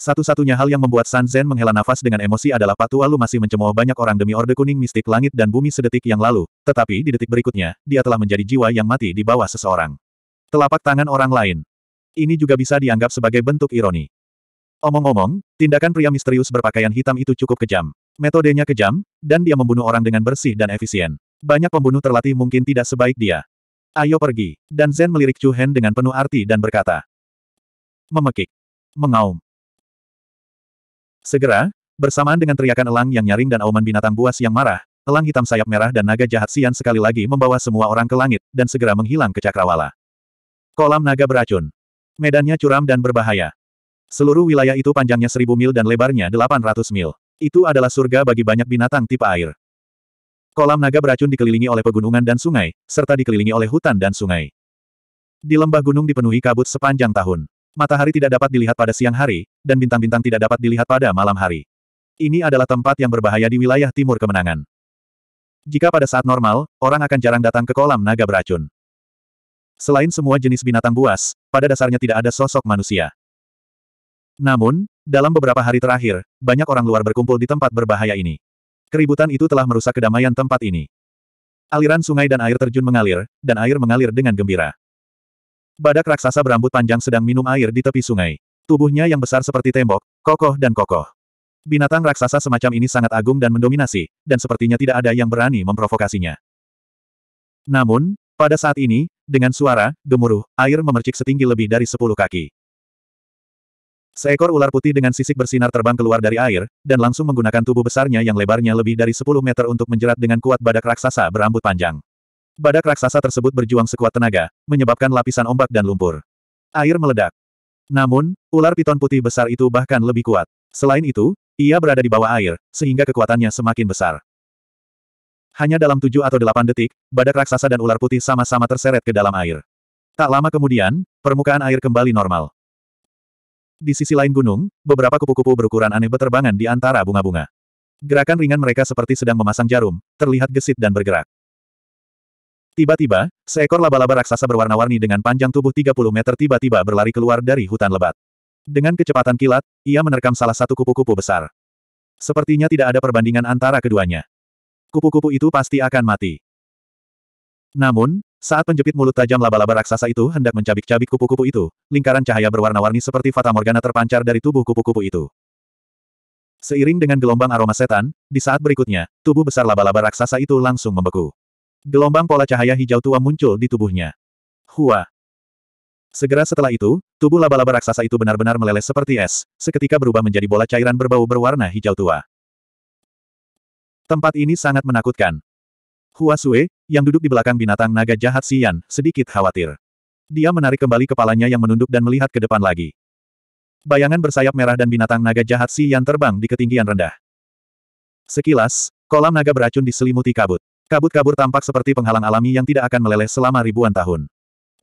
Satu-satunya hal yang membuat San Zen menghela nafas dengan emosi adalah Patua Lu masih mencemooh banyak orang demi Orde Kuning Mistik Langit dan Bumi sedetik yang lalu, tetapi di detik berikutnya, dia telah menjadi jiwa yang mati di bawah seseorang. Telapak tangan orang lain. Ini juga bisa dianggap sebagai bentuk ironi. Omong-omong, tindakan pria misterius berpakaian hitam itu cukup kejam. Metodenya kejam, dan dia membunuh orang dengan bersih dan efisien. Banyak pembunuh terlatih mungkin tidak sebaik dia. Ayo pergi. Dan Zen melirik Chu Hen dengan penuh arti dan berkata. Memekik. Mengaum. Segera, bersamaan dengan teriakan elang yang nyaring dan auman binatang buas yang marah, elang hitam sayap merah dan naga jahat Sian sekali lagi membawa semua orang ke langit, dan segera menghilang ke cakrawala. Kolam naga beracun. Medannya curam dan berbahaya. Seluruh wilayah itu panjangnya seribu mil dan lebarnya delapan ratus mil. Itu adalah surga bagi banyak binatang tipe air. Kolam naga beracun dikelilingi oleh pegunungan dan sungai, serta dikelilingi oleh hutan dan sungai. Di lembah gunung dipenuhi kabut sepanjang tahun. Matahari tidak dapat dilihat pada siang hari, dan bintang-bintang tidak dapat dilihat pada malam hari. Ini adalah tempat yang berbahaya di wilayah timur kemenangan. Jika pada saat normal, orang akan jarang datang ke kolam naga beracun. Selain semua jenis binatang buas, pada dasarnya tidak ada sosok manusia. Namun, dalam beberapa hari terakhir, banyak orang luar berkumpul di tempat berbahaya ini. Keributan itu telah merusak kedamaian tempat ini. Aliran sungai dan air terjun mengalir, dan air mengalir dengan gembira. Badak raksasa berambut panjang sedang minum air di tepi sungai. Tubuhnya yang besar seperti tembok, kokoh dan kokoh. Binatang raksasa semacam ini sangat agung dan mendominasi, dan sepertinya tidak ada yang berani memprovokasinya. Namun, pada saat ini, dengan suara, gemuruh, air memercik setinggi lebih dari sepuluh kaki. Seekor ular putih dengan sisik bersinar terbang keluar dari air, dan langsung menggunakan tubuh besarnya yang lebarnya lebih dari sepuluh meter untuk menjerat dengan kuat badak raksasa berambut panjang. Badak raksasa tersebut berjuang sekuat tenaga, menyebabkan lapisan ombak dan lumpur. Air meledak. Namun, ular piton putih besar itu bahkan lebih kuat. Selain itu, ia berada di bawah air, sehingga kekuatannya semakin besar. Hanya dalam tujuh atau delapan detik, badak raksasa dan ular putih sama-sama terseret ke dalam air. Tak lama kemudian, permukaan air kembali normal. Di sisi lain gunung, beberapa kupu-kupu berukuran aneh berterbangan di antara bunga-bunga. Gerakan ringan mereka seperti sedang memasang jarum, terlihat gesit dan bergerak. Tiba-tiba, seekor laba-laba raksasa berwarna-warni dengan panjang tubuh 30 meter tiba-tiba berlari keluar dari hutan lebat. Dengan kecepatan kilat, ia menerkam salah satu kupu-kupu besar. Sepertinya tidak ada perbandingan antara keduanya. Kupu-kupu itu pasti akan mati. Namun, saat penjepit mulut tajam laba-laba raksasa itu hendak mencabik-cabik kupu-kupu itu, lingkaran cahaya berwarna-warni seperti Fata Morgana terpancar dari tubuh kupu-kupu itu. Seiring dengan gelombang aroma setan, di saat berikutnya, tubuh besar laba-laba raksasa itu langsung membeku. Gelombang pola cahaya hijau tua muncul di tubuhnya. Hua. Segera setelah itu, tubuh laba-laba raksasa itu benar-benar meleleh seperti es, seketika berubah menjadi bola cairan berbau berwarna hijau tua. Tempat ini sangat menakutkan. Hua Sue, yang duduk di belakang binatang naga jahat Xian, sedikit khawatir. Dia menarik kembali kepalanya yang menunduk dan melihat ke depan lagi. Bayangan bersayap merah dan binatang naga jahat Xian terbang di ketinggian rendah. Sekilas, kolam naga beracun diselimuti kabut. Kabut kabur tampak seperti penghalang alami yang tidak akan meleleh selama ribuan tahun.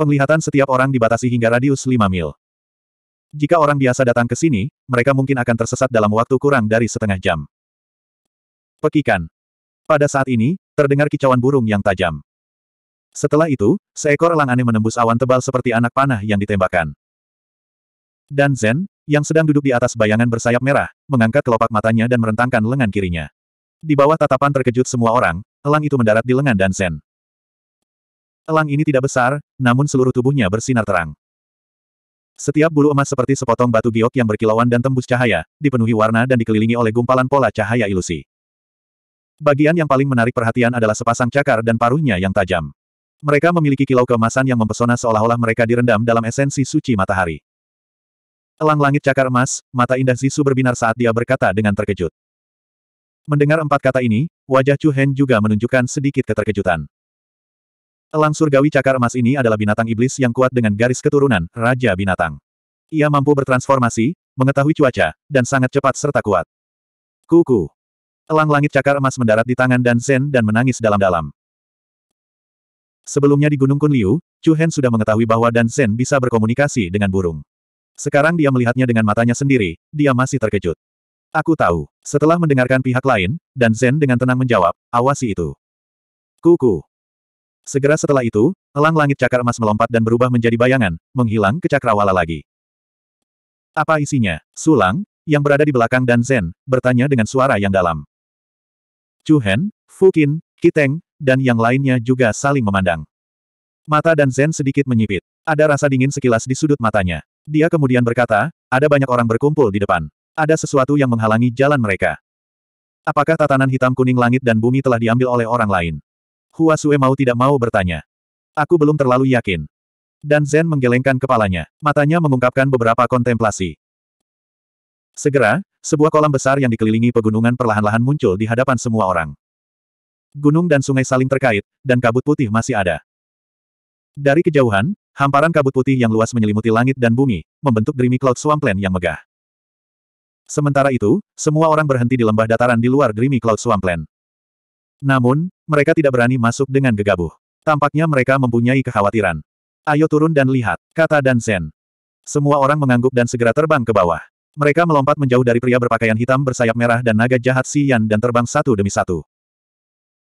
Penglihatan setiap orang dibatasi hingga radius 5 mil. Jika orang biasa datang ke sini, mereka mungkin akan tersesat dalam waktu kurang dari setengah jam. Pekikan. Pada saat ini, terdengar kicauan burung yang tajam. Setelah itu, seekor elang aneh menembus awan tebal seperti anak panah yang ditembakkan. Dan Zen, yang sedang duduk di atas bayangan bersayap merah, mengangkat kelopak matanya dan merentangkan lengan kirinya. Di bawah tatapan terkejut semua orang, Elang itu mendarat di lengan dan Dansen. Elang ini tidak besar, namun seluruh tubuhnya bersinar terang. Setiap bulu emas seperti sepotong batu giok yang berkilauan dan tembus cahaya, dipenuhi warna dan dikelilingi oleh gumpalan pola cahaya ilusi. Bagian yang paling menarik perhatian adalah sepasang cakar dan paruhnya yang tajam. Mereka memiliki kilau keemasan yang mempesona seolah-olah mereka direndam dalam esensi suci matahari. Elang langit cakar emas, mata indah Zisu berbinar saat dia berkata dengan terkejut. Mendengar empat kata ini, wajah Chu Hen juga menunjukkan sedikit keterkejutan. Elang surgawi cakar emas ini adalah binatang iblis yang kuat dengan garis keturunan, Raja Binatang. Ia mampu bertransformasi, mengetahui cuaca, dan sangat cepat serta kuat. Kuku. Elang langit cakar emas mendarat di tangan Dan Zen dan menangis dalam-dalam. Sebelumnya di Gunung Kunliu, Chu Hen sudah mengetahui bahwa Dan Zen bisa berkomunikasi dengan burung. Sekarang dia melihatnya dengan matanya sendiri, dia masih terkejut. Aku tahu. Setelah mendengarkan pihak lain, dan Zen dengan tenang menjawab, awasi itu. Kuku. Segera setelah itu, elang langit cakar emas melompat dan berubah menjadi bayangan, menghilang ke cakrawala lagi. Apa isinya? Sulang, yang berada di belakang dan Zen, bertanya dengan suara yang dalam. Chuhen, Fukin, Kiteng, dan yang lainnya juga saling memandang. Mata dan Zen sedikit menyipit. Ada rasa dingin sekilas di sudut matanya. Dia kemudian berkata, ada banyak orang berkumpul di depan. Ada sesuatu yang menghalangi jalan mereka. Apakah tatanan hitam kuning langit dan bumi telah diambil oleh orang lain? Hua Sue mau tidak mau bertanya. Aku belum terlalu yakin. Dan Zen menggelengkan kepalanya. Matanya mengungkapkan beberapa kontemplasi. Segera, sebuah kolam besar yang dikelilingi pegunungan perlahan-lahan muncul di hadapan semua orang. Gunung dan sungai saling terkait, dan kabut putih masih ada. Dari kejauhan, hamparan kabut putih yang luas menyelimuti langit dan bumi, membentuk dreamy cloud swampland yang megah. Sementara itu, semua orang berhenti di lembah dataran di luar Dreamy Cloud Swampland. Namun, mereka tidak berani masuk dengan gegabah. Tampaknya mereka mempunyai kekhawatiran. Ayo turun dan lihat, kata Dan Zen. Semua orang mengangguk dan segera terbang ke bawah. Mereka melompat menjauh dari pria berpakaian hitam bersayap merah dan naga jahat Si Yan dan terbang satu demi satu.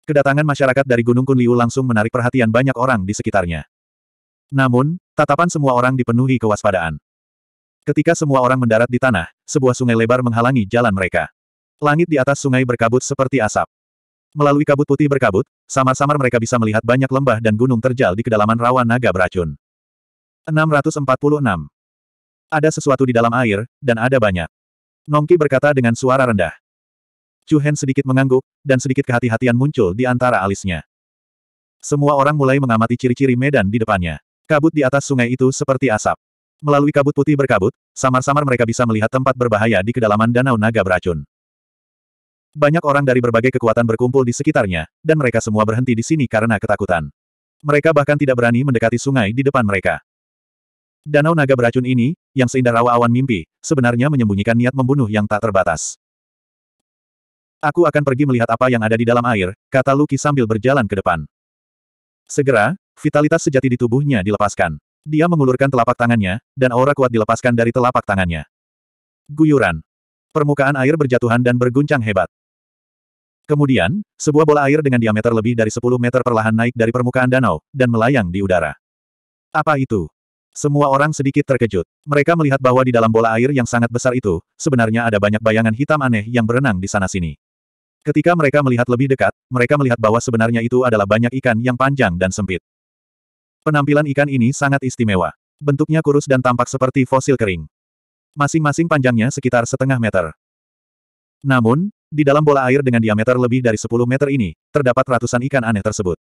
Kedatangan masyarakat dari Gunung Kunliu langsung menarik perhatian banyak orang di sekitarnya. Namun, tatapan semua orang dipenuhi kewaspadaan. Ketika semua orang mendarat di tanah, sebuah sungai lebar menghalangi jalan mereka. Langit di atas sungai berkabut seperti asap. Melalui kabut putih berkabut, samar-samar mereka bisa melihat banyak lembah dan gunung terjal di kedalaman rawa naga beracun. 646. Ada sesuatu di dalam air, dan ada banyak. Nongki berkata dengan suara rendah. Chu sedikit mengangguk, dan sedikit kehati-hatian muncul di antara alisnya. Semua orang mulai mengamati ciri-ciri medan di depannya. Kabut di atas sungai itu seperti asap. Melalui kabut putih berkabut, samar-samar mereka bisa melihat tempat berbahaya di kedalaman danau naga beracun. Banyak orang dari berbagai kekuatan berkumpul di sekitarnya, dan mereka semua berhenti di sini karena ketakutan. Mereka bahkan tidak berani mendekati sungai di depan mereka. Danau naga beracun ini, yang seindah rawa awan mimpi, sebenarnya menyembunyikan niat membunuh yang tak terbatas. Aku akan pergi melihat apa yang ada di dalam air, kata Luki sambil berjalan ke depan. Segera, vitalitas sejati di tubuhnya dilepaskan. Dia mengulurkan telapak tangannya, dan aura kuat dilepaskan dari telapak tangannya. Guyuran. Permukaan air berjatuhan dan berguncang hebat. Kemudian, sebuah bola air dengan diameter lebih dari 10 meter perlahan naik dari permukaan danau, dan melayang di udara. Apa itu? Semua orang sedikit terkejut. Mereka melihat bahwa di dalam bola air yang sangat besar itu, sebenarnya ada banyak bayangan hitam aneh yang berenang di sana-sini. Ketika mereka melihat lebih dekat, mereka melihat bahwa sebenarnya itu adalah banyak ikan yang panjang dan sempit. Penampilan ikan ini sangat istimewa. Bentuknya kurus dan tampak seperti fosil kering. Masing-masing panjangnya sekitar setengah meter. Namun, di dalam bola air dengan diameter lebih dari 10 meter ini, terdapat ratusan ikan aneh tersebut.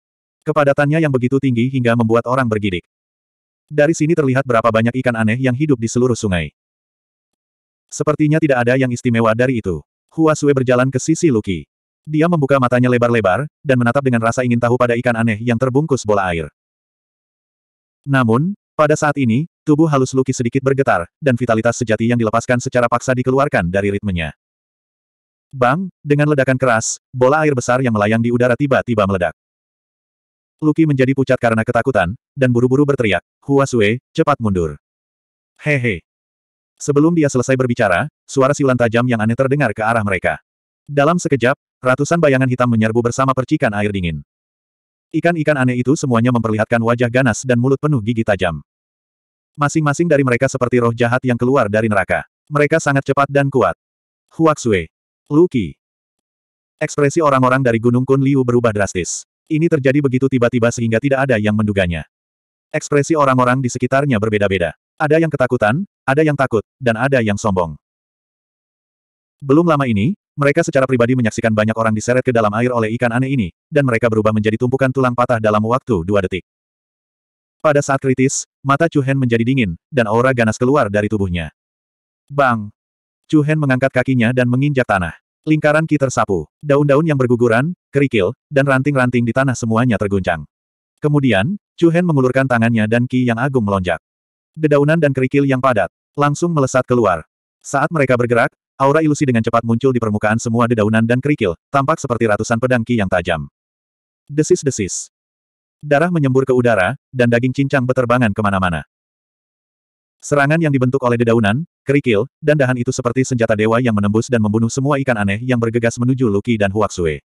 Kepadatannya yang begitu tinggi hingga membuat orang bergidik. Dari sini terlihat berapa banyak ikan aneh yang hidup di seluruh sungai. Sepertinya tidak ada yang istimewa dari itu. Hua Sue berjalan ke sisi Luki. Dia membuka matanya lebar-lebar, dan menatap dengan rasa ingin tahu pada ikan aneh yang terbungkus bola air. Namun, pada saat ini, tubuh halus Luki sedikit bergetar, dan vitalitas sejati yang dilepaskan secara paksa dikeluarkan dari ritmenya. Bang, dengan ledakan keras, bola air besar yang melayang di udara tiba-tiba meledak. Luki menjadi pucat karena ketakutan, dan buru-buru berteriak, Hua Sue, cepat mundur. Hehe. Sebelum dia selesai berbicara, suara siulan tajam yang aneh terdengar ke arah mereka. Dalam sekejap, ratusan bayangan hitam menyerbu bersama percikan air dingin. Ikan-ikan aneh itu semuanya memperlihatkan wajah ganas dan mulut penuh gigi tajam. Masing-masing dari mereka seperti roh jahat yang keluar dari neraka. Mereka sangat cepat dan kuat. Huaxue. Luki. Ekspresi orang-orang dari Gunung Kun Liu berubah drastis. Ini terjadi begitu tiba-tiba sehingga tidak ada yang menduganya. Ekspresi orang-orang di sekitarnya berbeda-beda. Ada yang ketakutan, ada yang takut, dan ada yang sombong. Belum lama ini, mereka secara pribadi menyaksikan banyak orang diseret ke dalam air oleh ikan aneh ini, dan mereka berubah menjadi tumpukan tulang patah dalam waktu dua detik. Pada saat kritis, mata Hen menjadi dingin, dan aura ganas keluar dari tubuhnya. Bang! Hen mengangkat kakinya dan menginjak tanah. Lingkaran ki tersapu, daun-daun yang berguguran, kerikil, dan ranting-ranting di tanah semuanya terguncang. Kemudian, Hen mengulurkan tangannya dan ki yang agung melonjak. Dedaunan dan kerikil yang padat, langsung melesat keluar. Saat mereka bergerak, Aura ilusi dengan cepat muncul di permukaan semua dedaunan dan kerikil, tampak seperti ratusan pedang ki yang tajam. Desis-desis. Darah menyembur ke udara, dan daging cincang beterbangan kemana-mana. Serangan yang dibentuk oleh dedaunan, kerikil, dan dahan itu seperti senjata dewa yang menembus dan membunuh semua ikan aneh yang bergegas menuju Luki dan Huaxue.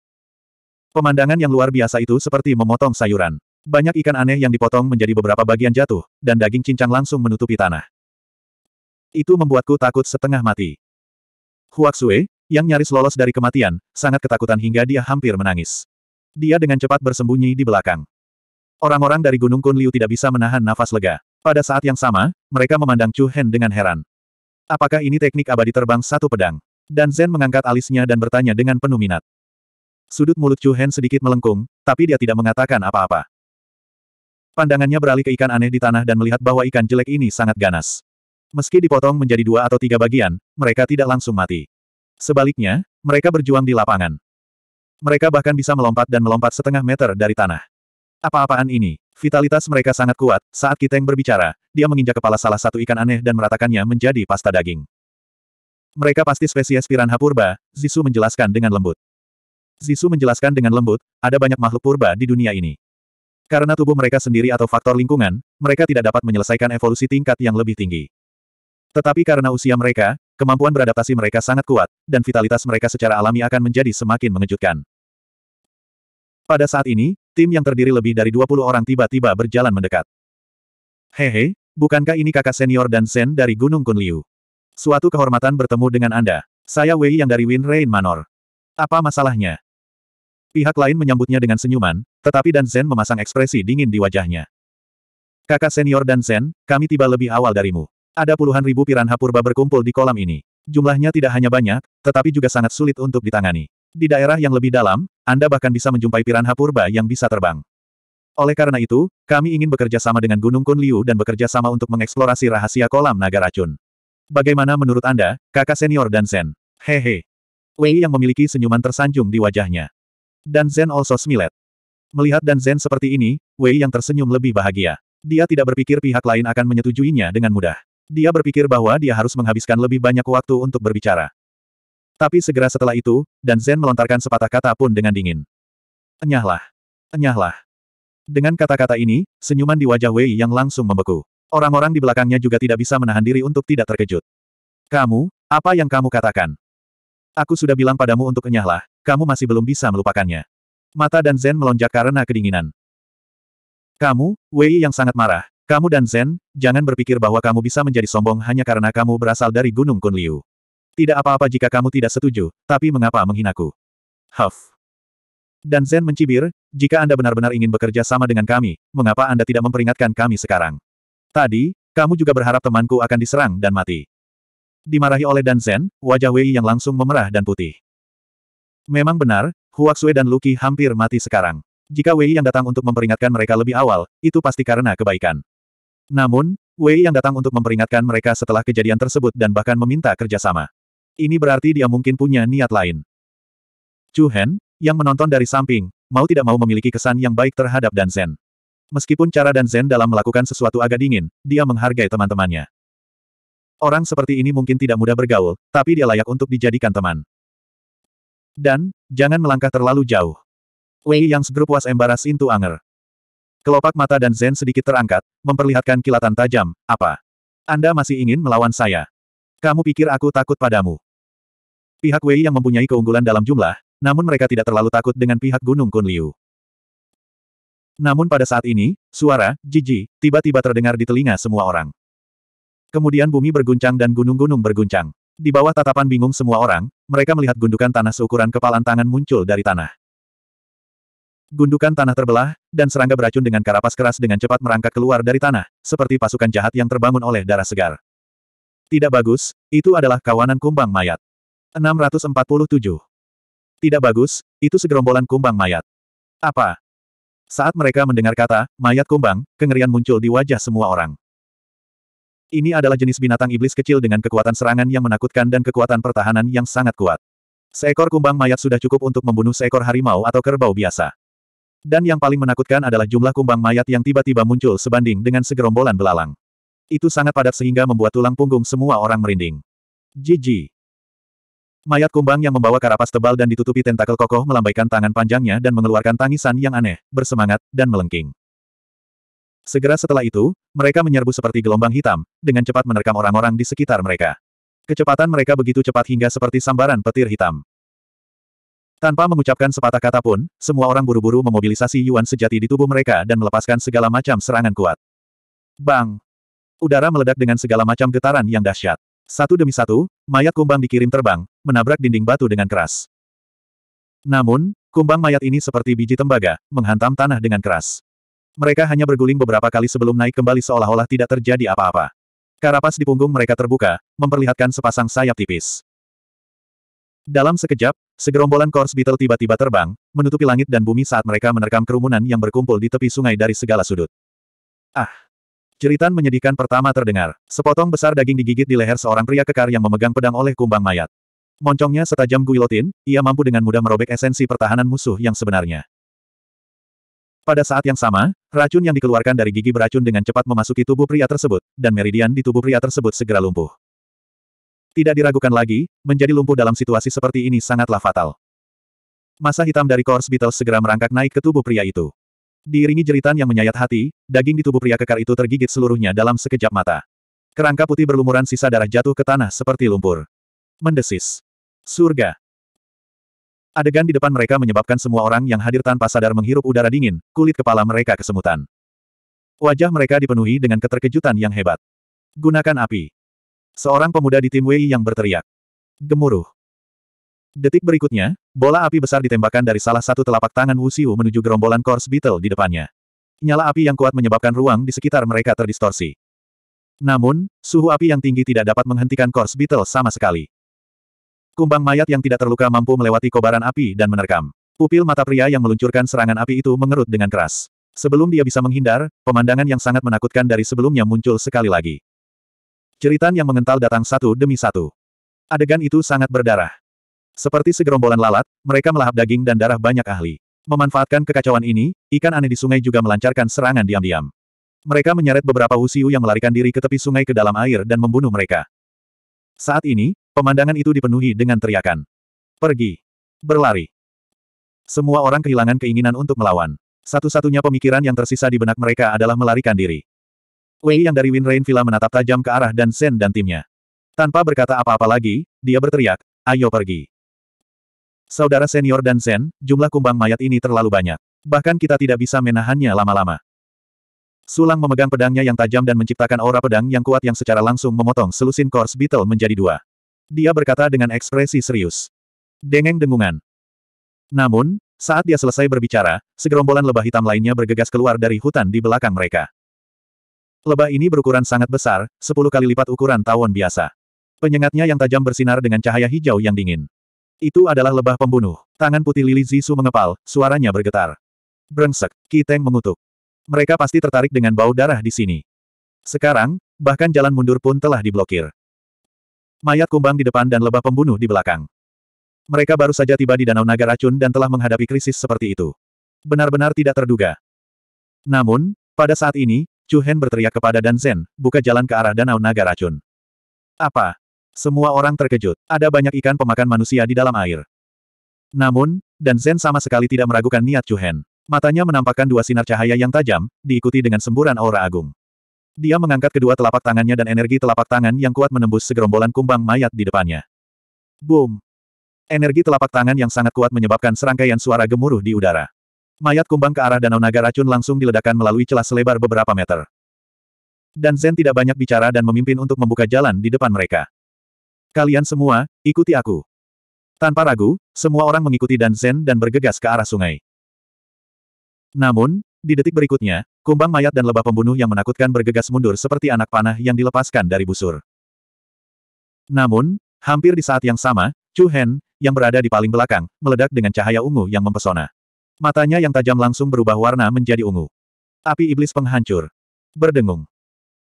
Pemandangan yang luar biasa itu seperti memotong sayuran. Banyak ikan aneh yang dipotong menjadi beberapa bagian jatuh, dan daging cincang langsung menutupi tanah. Itu membuatku takut setengah mati. Huaxue, yang nyaris lolos dari kematian, sangat ketakutan hingga dia hampir menangis. Dia dengan cepat bersembunyi di belakang. Orang-orang dari Gunung Kunliu tidak bisa menahan nafas lega. Pada saat yang sama, mereka memandang Chu Hen dengan heran. Apakah ini teknik abadi terbang satu pedang? Dan Zen mengangkat alisnya dan bertanya dengan penuh minat. Sudut mulut Chu Hen sedikit melengkung, tapi dia tidak mengatakan apa-apa. Pandangannya beralih ke ikan aneh di tanah dan melihat bahwa ikan jelek ini sangat ganas. Meski dipotong menjadi dua atau tiga bagian, mereka tidak langsung mati. Sebaliknya, mereka berjuang di lapangan. Mereka bahkan bisa melompat dan melompat setengah meter dari tanah. Apa-apaan ini? Vitalitas mereka sangat kuat, saat Kiteng berbicara, dia menginjak kepala salah satu ikan aneh dan meratakannya menjadi pasta daging. Mereka pasti spesies piranha purba, Zisu menjelaskan dengan lembut. Zisu menjelaskan dengan lembut, ada banyak makhluk purba di dunia ini. Karena tubuh mereka sendiri atau faktor lingkungan, mereka tidak dapat menyelesaikan evolusi tingkat yang lebih tinggi. Tetapi karena usia mereka, kemampuan beradaptasi mereka sangat kuat, dan vitalitas mereka secara alami akan menjadi semakin mengejutkan. Pada saat ini, tim yang terdiri lebih dari 20 orang tiba-tiba berjalan mendekat. Hehe, bukankah ini kakak senior dan sen dari Gunung Kunliu? Suatu kehormatan bertemu dengan Anda. Saya Wei yang dari Wind Rain Manor. Apa masalahnya? Pihak lain menyambutnya dengan senyuman, tetapi Dan Zen memasang ekspresi dingin di wajahnya. Kakak senior Dan Zen, kami tiba lebih awal darimu. Ada puluhan ribu piranha purba berkumpul di kolam ini. Jumlahnya tidak hanya banyak, tetapi juga sangat sulit untuk ditangani. Di daerah yang lebih dalam, Anda bahkan bisa menjumpai piranha purba yang bisa terbang. Oleh karena itu, kami ingin bekerja sama dengan Gunung Kunliu dan bekerja sama untuk mengeksplorasi rahasia kolam naga racun. Bagaimana menurut Anda, kakak senior dan Zen? Hehe. Wei yang memiliki senyuman tersanjung di wajahnya. Dan Zen also smilet. Melihat Dan Zen seperti ini, Wei yang tersenyum lebih bahagia. Dia tidak berpikir pihak lain akan menyetujuinya dengan mudah. Dia berpikir bahwa dia harus menghabiskan lebih banyak waktu untuk berbicara. Tapi segera setelah itu, Dan Zen melontarkan sepatah kata pun dengan dingin. Enyahlah. Enyahlah. Dengan kata-kata ini, senyuman di wajah Wei yang langsung membeku. Orang-orang di belakangnya juga tidak bisa menahan diri untuk tidak terkejut. Kamu, apa yang kamu katakan? Aku sudah bilang padamu untuk enyahlah, kamu masih belum bisa melupakannya. Mata dan Zen melonjak karena kedinginan. Kamu, Wei yang sangat marah, kamu dan Zen, jangan berpikir bahwa kamu bisa menjadi sombong hanya karena kamu berasal dari Gunung Kunliu. Tidak apa-apa jika kamu tidak setuju, tapi mengapa menghinaku? Huff. Dan Zen mencibir, jika Anda benar-benar ingin bekerja sama dengan kami, mengapa Anda tidak memperingatkan kami sekarang? Tadi, kamu juga berharap temanku akan diserang dan mati. Dimarahi oleh Dan Zen, wajah Wei yang langsung memerah dan putih. Memang benar, Huaxue dan Luki hampir mati sekarang. Jika Wei yang datang untuk memperingatkan mereka lebih awal, itu pasti karena kebaikan. Namun, Wei yang datang untuk memperingatkan mereka setelah kejadian tersebut dan bahkan meminta kerjasama. Ini berarti dia mungkin punya niat lain. Chu Hen, yang menonton dari samping, mau tidak mau memiliki kesan yang baik terhadap Dan Zhen. Meskipun cara Dan Zhen dalam melakukan sesuatu agak dingin, dia menghargai teman-temannya. Orang seperti ini mungkin tidak mudah bergaul, tapi dia layak untuk dijadikan teman. Dan, jangan melangkah terlalu jauh. Wei yang Group was embarrassed into anger. Kelopak mata dan Zen sedikit terangkat, memperlihatkan kilatan tajam, apa? Anda masih ingin melawan saya? Kamu pikir aku takut padamu? Pihak Wei yang mempunyai keunggulan dalam jumlah, namun mereka tidak terlalu takut dengan pihak Gunung Kunliu. Namun pada saat ini, suara, jiji, tiba-tiba terdengar di telinga semua orang. Kemudian bumi berguncang dan gunung-gunung berguncang. Di bawah tatapan bingung semua orang, mereka melihat gundukan tanah seukuran kepalan tangan muncul dari tanah. Gundukan tanah terbelah, dan serangga beracun dengan karapas keras dengan cepat merangkak keluar dari tanah, seperti pasukan jahat yang terbangun oleh darah segar. Tidak bagus, itu adalah kawanan kumbang mayat. 647. Tidak bagus, itu segerombolan kumbang mayat. Apa? Saat mereka mendengar kata, mayat kumbang, kengerian muncul di wajah semua orang. Ini adalah jenis binatang iblis kecil dengan kekuatan serangan yang menakutkan dan kekuatan pertahanan yang sangat kuat. Seekor kumbang mayat sudah cukup untuk membunuh seekor harimau atau kerbau biasa. Dan yang paling menakutkan adalah jumlah kumbang mayat yang tiba-tiba muncul sebanding dengan segerombolan belalang. Itu sangat padat sehingga membuat tulang punggung semua orang merinding. Jiji. Mayat kumbang yang membawa karapas tebal dan ditutupi tentakel kokoh melambaikan tangan panjangnya dan mengeluarkan tangisan yang aneh, bersemangat, dan melengking. Segera setelah itu, mereka menyerbu seperti gelombang hitam, dengan cepat menerkam orang-orang di sekitar mereka. Kecepatan mereka begitu cepat hingga seperti sambaran petir hitam. Tanpa mengucapkan sepatah kata pun, semua orang buru-buru memobilisasi Yuan sejati di tubuh mereka dan melepaskan segala macam serangan kuat. Bang! Udara meledak dengan segala macam getaran yang dahsyat. Satu demi satu, mayat kumbang dikirim terbang, menabrak dinding batu dengan keras. Namun, kumbang mayat ini seperti biji tembaga, menghantam tanah dengan keras. Mereka hanya berguling beberapa kali sebelum naik kembali seolah-olah tidak terjadi apa-apa. Karapas di punggung mereka terbuka, memperlihatkan sepasang sayap tipis. Dalam sekejap, Segerombolan Kors Beetle tiba-tiba terbang, menutupi langit dan bumi saat mereka menerkam kerumunan yang berkumpul di tepi sungai dari segala sudut. Ah! Ceritan menyedihkan pertama terdengar. Sepotong besar daging digigit di leher seorang pria kekar yang memegang pedang oleh kumbang mayat. Moncongnya setajam guilotin, ia mampu dengan mudah merobek esensi pertahanan musuh yang sebenarnya. Pada saat yang sama, racun yang dikeluarkan dari gigi beracun dengan cepat memasuki tubuh pria tersebut, dan meridian di tubuh pria tersebut segera lumpuh. Tidak diragukan lagi, menjadi lumpuh dalam situasi seperti ini sangatlah fatal. Masa hitam dari kors Beatles segera merangkak naik ke tubuh pria itu. Diiringi jeritan yang menyayat hati, daging di tubuh pria kekar itu tergigit seluruhnya dalam sekejap mata. Kerangka putih berlumuran sisa darah jatuh ke tanah seperti lumpur. Mendesis. Surga. Adegan di depan mereka menyebabkan semua orang yang hadir tanpa sadar menghirup udara dingin, kulit kepala mereka kesemutan. Wajah mereka dipenuhi dengan keterkejutan yang hebat. Gunakan api. Seorang pemuda di tim Wei yang berteriak. Gemuruh. Detik berikutnya, bola api besar ditembakkan dari salah satu telapak tangan Wu Xiu menuju gerombolan kors Beetle di depannya. Nyala api yang kuat menyebabkan ruang di sekitar mereka terdistorsi. Namun, suhu api yang tinggi tidak dapat menghentikan kors Beetle sama sekali. Kumbang mayat yang tidak terluka mampu melewati kobaran api dan menerkam. Pupil mata pria yang meluncurkan serangan api itu mengerut dengan keras. Sebelum dia bisa menghindar, pemandangan yang sangat menakutkan dari sebelumnya muncul sekali lagi. Jeritan yang mengental datang satu demi satu. Adegan itu sangat berdarah. Seperti segerombolan lalat, mereka melahap daging dan darah banyak ahli. Memanfaatkan kekacauan ini, ikan aneh di sungai juga melancarkan serangan diam-diam. Mereka menyeret beberapa usiu yang melarikan diri ke tepi sungai ke dalam air dan membunuh mereka. Saat ini, pemandangan itu dipenuhi dengan teriakan. Pergi. Berlari. Semua orang kehilangan keinginan untuk melawan. Satu-satunya pemikiran yang tersisa di benak mereka adalah melarikan diri. Wei yang dari Winrain Villa menatap tajam ke arah Dan Sen dan timnya. Tanpa berkata apa-apa lagi, dia berteriak, ayo pergi. Saudara senior Dan Sen, jumlah kumbang mayat ini terlalu banyak. Bahkan kita tidak bisa menahannya lama-lama. Sulang memegang pedangnya yang tajam dan menciptakan aura pedang yang kuat yang secara langsung memotong selusin Kors Beetle menjadi dua. Dia berkata dengan ekspresi serius. Dengeng dengungan. Namun, saat dia selesai berbicara, segerombolan lebah hitam lainnya bergegas keluar dari hutan di belakang mereka. Lebah ini berukuran sangat besar, 10 kali lipat ukuran tawon biasa. Penyengatnya yang tajam bersinar dengan cahaya hijau yang dingin. Itu adalah lebah pembunuh. Tangan putih Lili Zisu mengepal, suaranya bergetar. Brengsek, Kiteng mengutuk. Mereka pasti tertarik dengan bau darah di sini. Sekarang, bahkan jalan mundur pun telah diblokir. Mayat kumbang di depan dan lebah pembunuh di belakang. Mereka baru saja tiba di Danau Naga Racun dan telah menghadapi krisis seperti itu. Benar-benar tidak terduga. Namun, pada saat ini, Chu Hen berteriak kepada Dan Zhen, buka jalan ke arah danau naga racun. Apa? Semua orang terkejut. Ada banyak ikan pemakan manusia di dalam air. Namun, Dan Zhen sama sekali tidak meragukan niat Chu Hen. Matanya menampakkan dua sinar cahaya yang tajam, diikuti dengan semburan aura agung. Dia mengangkat kedua telapak tangannya dan energi telapak tangan yang kuat menembus segerombolan kumbang mayat di depannya. Boom! Energi telapak tangan yang sangat kuat menyebabkan serangkaian suara gemuruh di udara. Mayat kumbang ke arah danau naga racun langsung diledakkan melalui celah selebar beberapa meter. Dan Zen tidak banyak bicara dan memimpin untuk membuka jalan di depan mereka. Kalian semua, ikuti aku. Tanpa ragu, semua orang mengikuti Dan Zen dan bergegas ke arah sungai. Namun, di detik berikutnya, kumbang mayat dan lebah pembunuh yang menakutkan bergegas mundur seperti anak panah yang dilepaskan dari busur. Namun, hampir di saat yang sama, Chu Hen, yang berada di paling belakang, meledak dengan cahaya ungu yang mempesona. Matanya yang tajam langsung berubah warna menjadi ungu. Api iblis penghancur. Berdengung.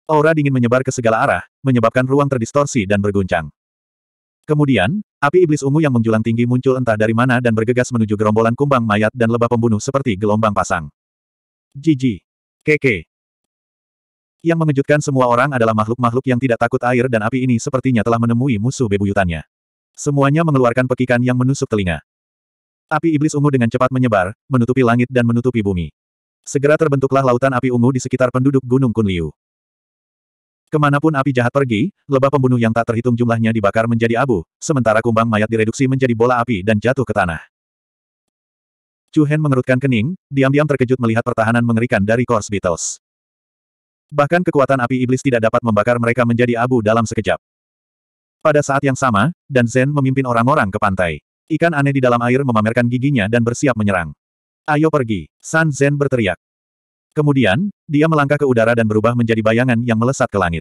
Aura dingin menyebar ke segala arah, menyebabkan ruang terdistorsi dan berguncang. Kemudian, api iblis ungu yang menjulang tinggi muncul entah dari mana dan bergegas menuju gerombolan kumbang mayat dan lebah pembunuh seperti gelombang pasang. Jiji. Keke. Yang mengejutkan semua orang adalah makhluk-makhluk yang tidak takut air dan api ini sepertinya telah menemui musuh bebuyutannya. Semuanya mengeluarkan pekikan yang menusuk telinga. Api iblis ungu dengan cepat menyebar, menutupi langit dan menutupi bumi. Segera terbentuklah lautan api ungu di sekitar penduduk Gunung Kunliu. Kemanapun api jahat pergi, lebah pembunuh yang tak terhitung jumlahnya dibakar menjadi abu, sementara kumbang mayat direduksi menjadi bola api dan jatuh ke tanah. Chu Hen mengerutkan kening, diam-diam terkejut melihat pertahanan mengerikan dari Kors Beatles. Bahkan kekuatan api iblis tidak dapat membakar mereka menjadi abu dalam sekejap. Pada saat yang sama, Dan Zen memimpin orang-orang ke pantai. Ikan aneh di dalam air memamerkan giginya dan bersiap menyerang. Ayo pergi, San Zen berteriak. Kemudian, dia melangkah ke udara dan berubah menjadi bayangan yang melesat ke langit.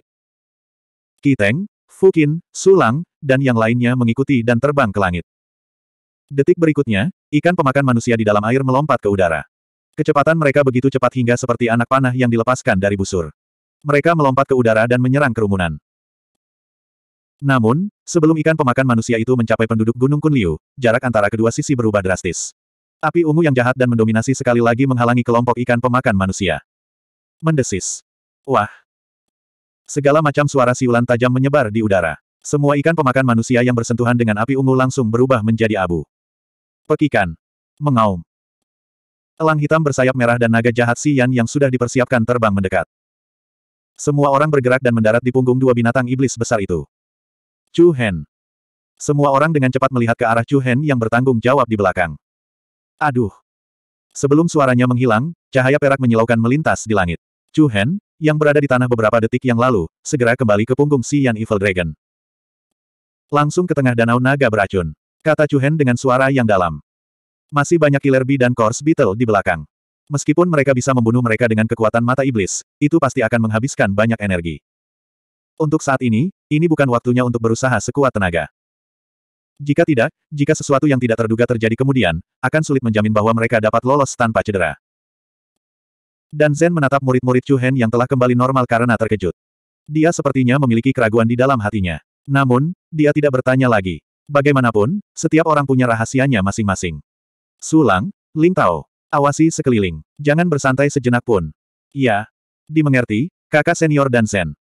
Kiteng, Fukin, Sulang, dan yang lainnya mengikuti dan terbang ke langit. Detik berikutnya, ikan pemakan manusia di dalam air melompat ke udara. Kecepatan mereka begitu cepat hingga seperti anak panah yang dilepaskan dari busur. Mereka melompat ke udara dan menyerang kerumunan. Namun, sebelum ikan pemakan manusia itu mencapai penduduk Gunung Kunliu, jarak antara kedua sisi berubah drastis. Api ungu yang jahat dan mendominasi sekali lagi menghalangi kelompok ikan pemakan manusia. Mendesis. Wah. Segala macam suara siulan tajam menyebar di udara. Semua ikan pemakan manusia yang bersentuhan dengan api ungu langsung berubah menjadi abu. Pekikan. Mengaum. Elang hitam bersayap merah dan naga jahat Xian yang sudah dipersiapkan terbang mendekat. Semua orang bergerak dan mendarat di punggung dua binatang iblis besar itu. Chu Hen. Semua orang dengan cepat melihat ke arah Chu Hen yang bertanggung jawab di belakang. Aduh. Sebelum suaranya menghilang, cahaya perak menyilaukan melintas di langit. Chu Hen, yang berada di tanah beberapa detik yang lalu, segera kembali ke punggung Yan Evil Dragon. Langsung ke tengah danau naga beracun. Kata Chu Hen dengan suara yang dalam. Masih banyak Killer Bee dan Corpse Beetle di belakang. Meskipun mereka bisa membunuh mereka dengan kekuatan mata iblis, itu pasti akan menghabiskan banyak energi. Untuk saat ini, ini bukan waktunya untuk berusaha sekuat tenaga. Jika tidak, jika sesuatu yang tidak terduga terjadi kemudian, akan sulit menjamin bahwa mereka dapat lolos tanpa cedera. Dan Zen menatap murid-murid Chu Hen yang telah kembali normal karena terkejut. Dia sepertinya memiliki keraguan di dalam hatinya. Namun, dia tidak bertanya lagi. Bagaimanapun, setiap orang punya rahasianya masing-masing. Sulang, Ling Tao, awasi sekeliling. Jangan bersantai sejenak pun. Iya. Dimengerti, kakak senior dan Zen.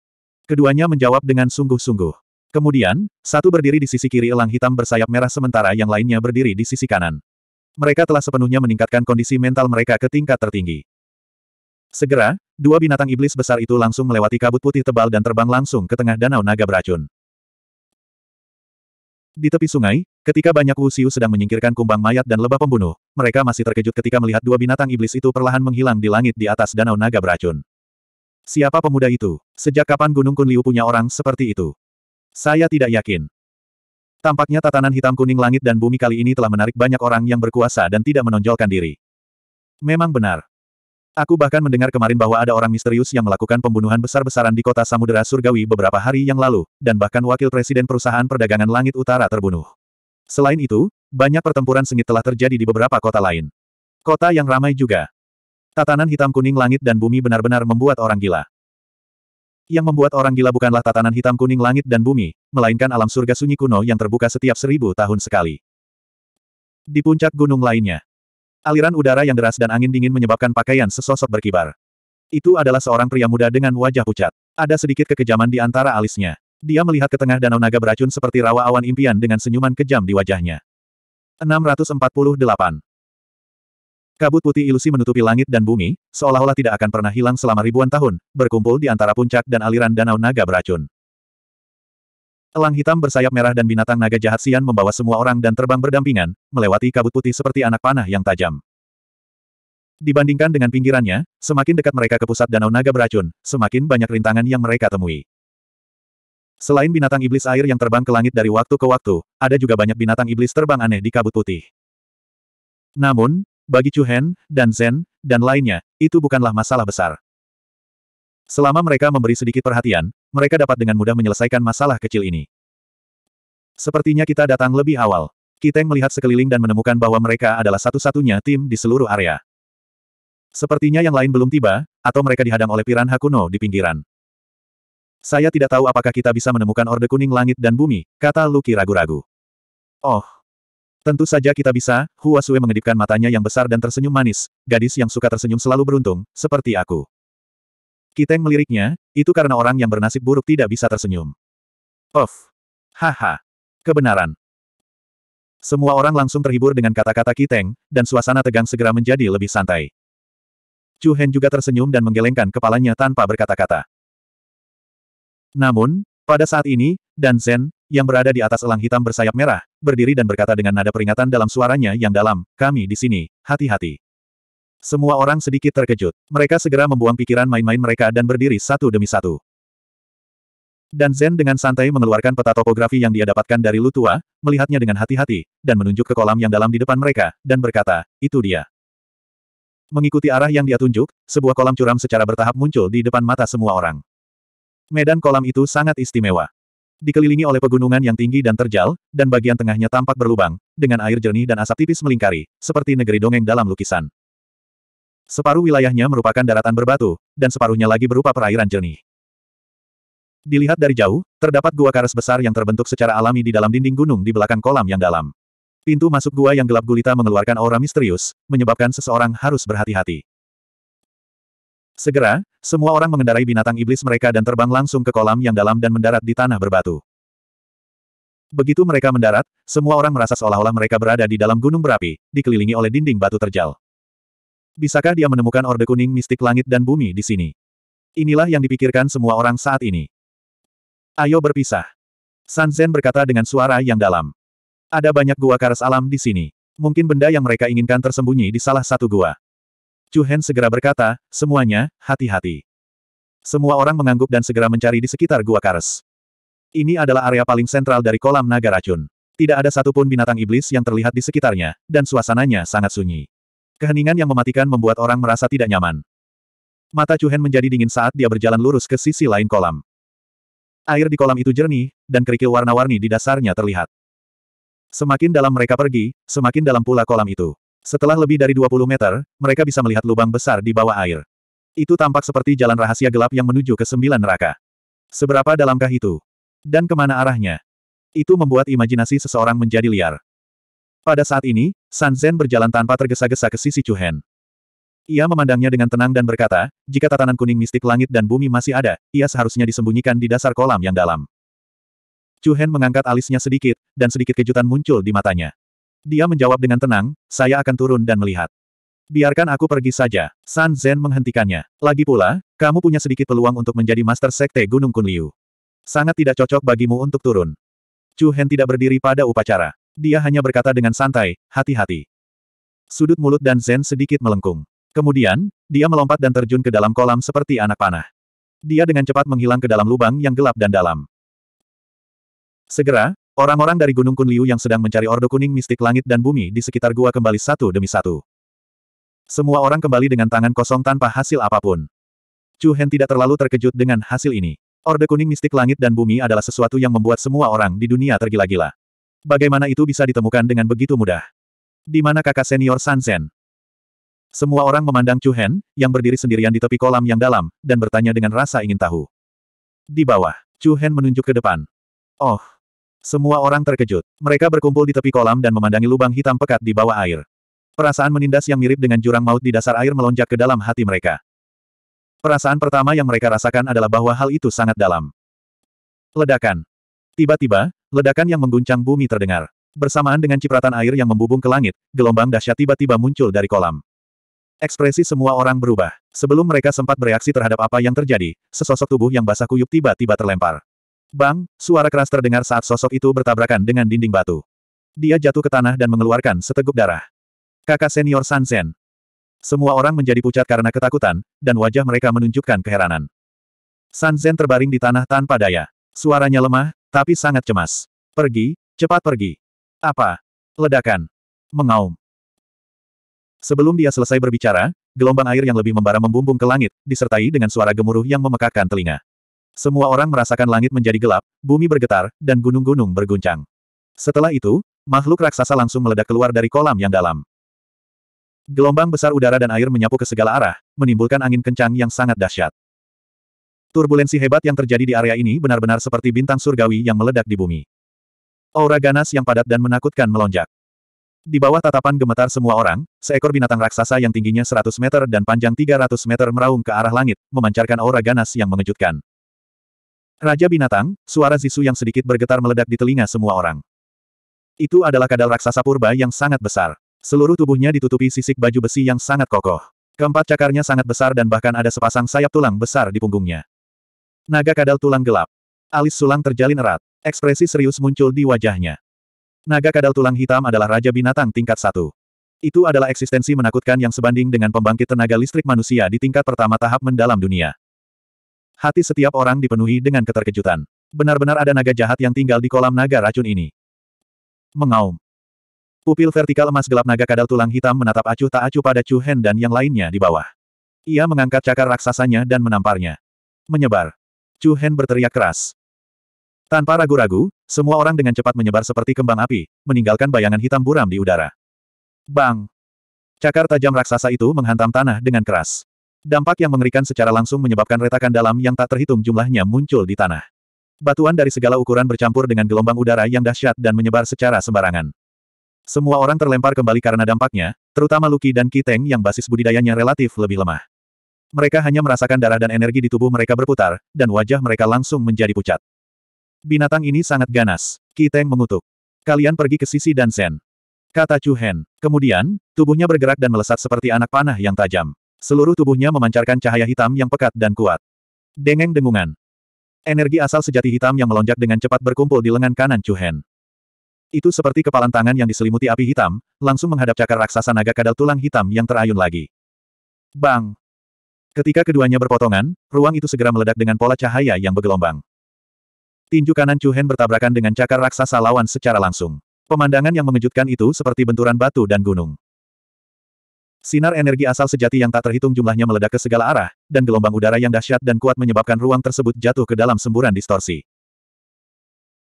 Keduanya menjawab dengan sungguh-sungguh. Kemudian, satu berdiri di sisi kiri elang hitam bersayap merah sementara yang lainnya berdiri di sisi kanan. Mereka telah sepenuhnya meningkatkan kondisi mental mereka ke tingkat tertinggi. Segera, dua binatang iblis besar itu langsung melewati kabut putih tebal dan terbang langsung ke tengah danau naga beracun. Di tepi sungai, ketika banyak Wusiu sedang menyingkirkan kumbang mayat dan lebah pembunuh, mereka masih terkejut ketika melihat dua binatang iblis itu perlahan menghilang di langit di atas danau naga beracun. Siapa pemuda itu? Sejak kapan Gunung Kunliu punya orang seperti itu? Saya tidak yakin. Tampaknya tatanan hitam kuning langit dan bumi kali ini telah menarik banyak orang yang berkuasa dan tidak menonjolkan diri. Memang benar. Aku bahkan mendengar kemarin bahwa ada orang misterius yang melakukan pembunuhan besar-besaran di kota Samudera Surgawi beberapa hari yang lalu, dan bahkan wakil presiden perusahaan perdagangan langit utara terbunuh. Selain itu, banyak pertempuran sengit telah terjadi di beberapa kota lain. Kota yang ramai juga. Tatanan hitam kuning langit dan bumi benar-benar membuat orang gila. Yang membuat orang gila bukanlah tatanan hitam kuning langit dan bumi, melainkan alam surga sunyi kuno yang terbuka setiap seribu tahun sekali. Di puncak gunung lainnya, aliran udara yang deras dan angin dingin menyebabkan pakaian sesosok berkibar. Itu adalah seorang pria muda dengan wajah pucat. Ada sedikit kekejaman di antara alisnya. Dia melihat ke tengah danau naga beracun seperti rawa awan impian dengan senyuman kejam di wajahnya. 648 Kabut putih ilusi menutupi langit dan bumi, seolah-olah tidak akan pernah hilang selama ribuan tahun, berkumpul di antara puncak dan aliran danau naga beracun. Elang hitam bersayap merah dan binatang naga jahat Sian membawa semua orang dan terbang berdampingan, melewati kabut putih seperti anak panah yang tajam. Dibandingkan dengan pinggirannya, semakin dekat mereka ke pusat danau naga beracun, semakin banyak rintangan yang mereka temui. Selain binatang iblis air yang terbang ke langit dari waktu ke waktu, ada juga banyak binatang iblis terbang aneh di kabut putih. Namun, bagi Chu Hen, dan Zen, dan lainnya, itu bukanlah masalah besar. Selama mereka memberi sedikit perhatian, mereka dapat dengan mudah menyelesaikan masalah kecil ini. Sepertinya kita datang lebih awal. Kiteng melihat sekeliling dan menemukan bahwa mereka adalah satu-satunya tim di seluruh area. Sepertinya yang lain belum tiba, atau mereka dihadang oleh piranha kuno di pinggiran. Saya tidak tahu apakah kita bisa menemukan Orde Kuning Langit dan Bumi, kata Luki ragu-ragu. Oh, Tentu saja kita bisa, Hua Sue mengedipkan matanya yang besar dan tersenyum manis, gadis yang suka tersenyum selalu beruntung, seperti aku. Kiteng meliriknya, itu karena orang yang bernasib buruk tidak bisa tersenyum. Of. Haha. Kebenaran. Semua orang langsung terhibur dengan kata-kata Kiteng, dan suasana tegang segera menjadi lebih santai. Chu Hen juga tersenyum dan menggelengkan kepalanya tanpa berkata-kata. Namun, pada saat ini, Dan Zen, yang berada di atas elang hitam bersayap merah, berdiri dan berkata dengan nada peringatan dalam suaranya yang dalam, kami di sini, hati-hati. Semua orang sedikit terkejut. Mereka segera membuang pikiran main-main mereka dan berdiri satu demi satu. Dan Zen dengan santai mengeluarkan peta topografi yang dia dapatkan dari Lutua, melihatnya dengan hati-hati, dan menunjuk ke kolam yang dalam di depan mereka, dan berkata, itu dia. Mengikuti arah yang dia tunjuk, sebuah kolam curam secara bertahap muncul di depan mata semua orang. Medan kolam itu sangat istimewa. Dikelilingi oleh pegunungan yang tinggi dan terjal, dan bagian tengahnya tampak berlubang, dengan air jernih dan asap tipis melingkari, seperti negeri dongeng dalam lukisan. Separuh wilayahnya merupakan daratan berbatu, dan separuhnya lagi berupa perairan jernih. Dilihat dari jauh, terdapat gua karas besar yang terbentuk secara alami di dalam dinding gunung di belakang kolam yang dalam. Pintu masuk gua yang gelap gulita mengeluarkan aura misterius, menyebabkan seseorang harus berhati-hati. Segera, semua orang mengendarai binatang iblis mereka dan terbang langsung ke kolam yang dalam dan mendarat di tanah berbatu. Begitu mereka mendarat, semua orang merasa seolah-olah mereka berada di dalam gunung berapi, dikelilingi oleh dinding batu terjal. Bisakah dia menemukan Orde Kuning mistik langit dan bumi di sini? Inilah yang dipikirkan semua orang saat ini. Ayo berpisah. San Zen berkata dengan suara yang dalam. Ada banyak gua karas alam di sini. Mungkin benda yang mereka inginkan tersembunyi di salah satu gua. Chu Hen segera berkata, semuanya, hati-hati. Semua orang mengangguk dan segera mencari di sekitar Gua Kares. Ini adalah area paling sentral dari kolam naga racun. Tidak ada satupun binatang iblis yang terlihat di sekitarnya, dan suasananya sangat sunyi. Keheningan yang mematikan membuat orang merasa tidak nyaman. Mata Chu Hen menjadi dingin saat dia berjalan lurus ke sisi lain kolam. Air di kolam itu jernih, dan kerikil warna-warni di dasarnya terlihat. Semakin dalam mereka pergi, semakin dalam pula kolam itu. Setelah lebih dari 20 meter, mereka bisa melihat lubang besar di bawah air. Itu tampak seperti jalan rahasia gelap yang menuju ke sembilan neraka. Seberapa dalamkah itu? Dan kemana arahnya? Itu membuat imajinasi seseorang menjadi liar. Pada saat ini, San Zen berjalan tanpa tergesa-gesa ke sisi Chu Hen. Ia memandangnya dengan tenang dan berkata, jika tatanan kuning mistik langit dan bumi masih ada, ia seharusnya disembunyikan di dasar kolam yang dalam. Chu Hen mengangkat alisnya sedikit, dan sedikit kejutan muncul di matanya. Dia menjawab dengan tenang, saya akan turun dan melihat. Biarkan aku pergi saja. San Zen menghentikannya. Lagi pula, kamu punya sedikit peluang untuk menjadi Master Sekte Gunung Kunliu. Sangat tidak cocok bagimu untuk turun. Chu Hen tidak berdiri pada upacara. Dia hanya berkata dengan santai, hati-hati. Sudut mulut dan Zen sedikit melengkung. Kemudian, dia melompat dan terjun ke dalam kolam seperti anak panah. Dia dengan cepat menghilang ke dalam lubang yang gelap dan dalam. Segera, Orang-orang dari Gunung Kunliu yang sedang mencari Ordo Kuning mistik langit dan bumi di sekitar gua kembali satu demi satu. Semua orang kembali dengan tangan kosong tanpa hasil apapun. Chu Hen tidak terlalu terkejut dengan hasil ini. Orde Kuning mistik langit dan bumi adalah sesuatu yang membuat semua orang di dunia tergila-gila. Bagaimana itu bisa ditemukan dengan begitu mudah? Di mana kakak senior Sansen? Semua orang memandang Chu Hen, yang berdiri sendirian di tepi kolam yang dalam, dan bertanya dengan rasa ingin tahu. Di bawah, Chu Hen menunjuk ke depan. Oh, semua orang terkejut. Mereka berkumpul di tepi kolam dan memandangi lubang hitam pekat di bawah air. Perasaan menindas yang mirip dengan jurang maut di dasar air melonjak ke dalam hati mereka. Perasaan pertama yang mereka rasakan adalah bahwa hal itu sangat dalam. Ledakan. Tiba-tiba, ledakan yang mengguncang bumi terdengar. Bersamaan dengan cipratan air yang membubung ke langit, gelombang dahsyat tiba-tiba muncul dari kolam. Ekspresi semua orang berubah. Sebelum mereka sempat bereaksi terhadap apa yang terjadi, sesosok tubuh yang basah kuyup tiba-tiba terlempar. Bang, suara keras terdengar saat sosok itu bertabrakan dengan dinding batu. Dia jatuh ke tanah dan mengeluarkan seteguk darah. Kakak senior Sansen. Semua orang menjadi pucat karena ketakutan, dan wajah mereka menunjukkan keheranan. Sansen terbaring di tanah tanpa daya. Suaranya lemah, tapi sangat cemas. Pergi, cepat pergi. Apa? Ledakan. Mengaum. Sebelum dia selesai berbicara, gelombang air yang lebih membara membumbung ke langit, disertai dengan suara gemuruh yang memekakkan telinga. Semua orang merasakan langit menjadi gelap, bumi bergetar, dan gunung-gunung berguncang. Setelah itu, makhluk raksasa langsung meledak keluar dari kolam yang dalam. Gelombang besar udara dan air menyapu ke segala arah, menimbulkan angin kencang yang sangat dahsyat. Turbulensi hebat yang terjadi di area ini benar-benar seperti bintang surgawi yang meledak di bumi. Aura ganas yang padat dan menakutkan melonjak. Di bawah tatapan gemetar semua orang, seekor binatang raksasa yang tingginya 100 meter dan panjang 300 meter meraung ke arah langit, memancarkan aura ganas yang mengejutkan. Raja binatang, suara Zisu yang sedikit bergetar meledak di telinga semua orang. Itu adalah kadal raksasa purba yang sangat besar. Seluruh tubuhnya ditutupi sisik baju besi yang sangat kokoh. Keempat cakarnya sangat besar dan bahkan ada sepasang sayap tulang besar di punggungnya. Naga kadal tulang gelap. Alis sulang terjalin erat. Ekspresi serius muncul di wajahnya. Naga kadal tulang hitam adalah raja binatang tingkat satu. Itu adalah eksistensi menakutkan yang sebanding dengan pembangkit tenaga listrik manusia di tingkat pertama tahap mendalam dunia. Hati setiap orang dipenuhi dengan keterkejutan. Benar-benar ada naga jahat yang tinggal di kolam naga racun ini. Mengaum. Pupil vertikal emas gelap naga kadal tulang hitam menatap acuh tak acuh pada Chu Hen dan yang lainnya di bawah. Ia mengangkat cakar raksasanya dan menamparnya. Menyebar. Chu Hen berteriak keras. Tanpa ragu-ragu, semua orang dengan cepat menyebar seperti kembang api, meninggalkan bayangan hitam buram di udara. Bang! Cakar tajam raksasa itu menghantam tanah dengan keras. Dampak yang mengerikan secara langsung menyebabkan retakan dalam yang tak terhitung jumlahnya muncul di tanah. Batuan dari segala ukuran bercampur dengan gelombang udara yang dahsyat dan menyebar secara sembarangan. Semua orang terlempar kembali karena dampaknya, terutama Luki dan Kiteng yang basis budidayanya relatif lebih lemah. Mereka hanya merasakan darah dan energi di tubuh mereka berputar, dan wajah mereka langsung menjadi pucat. Binatang ini sangat ganas. Kiteng mengutuk. Kalian pergi ke sisi dan sen. Kata Chu Hen. Kemudian, tubuhnya bergerak dan melesat seperti anak panah yang tajam. Seluruh tubuhnya memancarkan cahaya hitam yang pekat dan kuat. Dengeng dengungan. Energi asal sejati hitam yang melonjak dengan cepat berkumpul di lengan kanan Chu Hen. Itu seperti kepalan tangan yang diselimuti api hitam, langsung menghadap cakar raksasa naga kadal tulang hitam yang terayun lagi. Bang! Ketika keduanya berpotongan, ruang itu segera meledak dengan pola cahaya yang bergelombang. Tinju kanan Chu Hen bertabrakan dengan cakar raksasa lawan secara langsung. Pemandangan yang mengejutkan itu seperti benturan batu dan gunung. Sinar energi asal sejati yang tak terhitung jumlahnya meledak ke segala arah, dan gelombang udara yang dahsyat dan kuat menyebabkan ruang tersebut jatuh ke dalam semburan distorsi.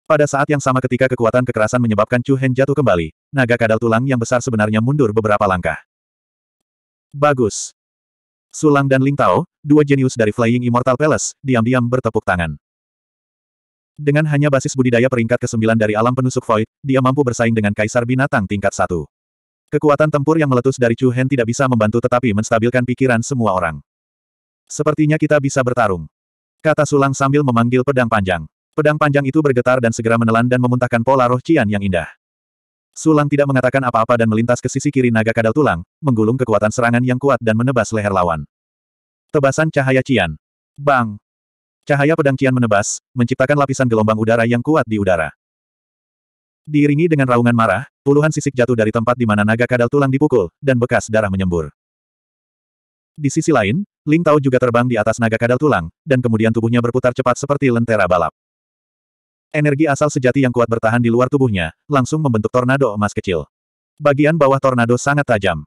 Pada saat yang sama ketika kekuatan kekerasan menyebabkan Chu Hen jatuh kembali, naga kadal tulang yang besar sebenarnya mundur beberapa langkah. Bagus. Sulang dan Ling Tao, dua jenius dari Flying Immortal Palace, diam-diam bertepuk tangan. Dengan hanya basis budidaya peringkat ke-9 dari alam penusuk Void, dia mampu bersaing dengan Kaisar Binatang tingkat 1. Kekuatan tempur yang meletus dari Chu Hen tidak bisa membantu tetapi menstabilkan pikiran semua orang. Sepertinya kita bisa bertarung. Kata Sulang sambil memanggil pedang panjang. Pedang panjang itu bergetar dan segera menelan dan memuntahkan pola roh Cian yang indah. Sulang tidak mengatakan apa-apa dan melintas ke sisi kiri naga kadal tulang, menggulung kekuatan serangan yang kuat dan menebas leher lawan. Tebasan cahaya Cian. Bang! Cahaya pedang Cian menebas, menciptakan lapisan gelombang udara yang kuat di udara. Diiringi dengan raungan marah, puluhan sisik jatuh dari tempat di mana naga kadal tulang dipukul, dan bekas darah menyembur. Di sisi lain, Ling Tao juga terbang di atas naga kadal tulang, dan kemudian tubuhnya berputar cepat seperti lentera balap. Energi asal sejati yang kuat bertahan di luar tubuhnya, langsung membentuk tornado emas kecil. Bagian bawah tornado sangat tajam.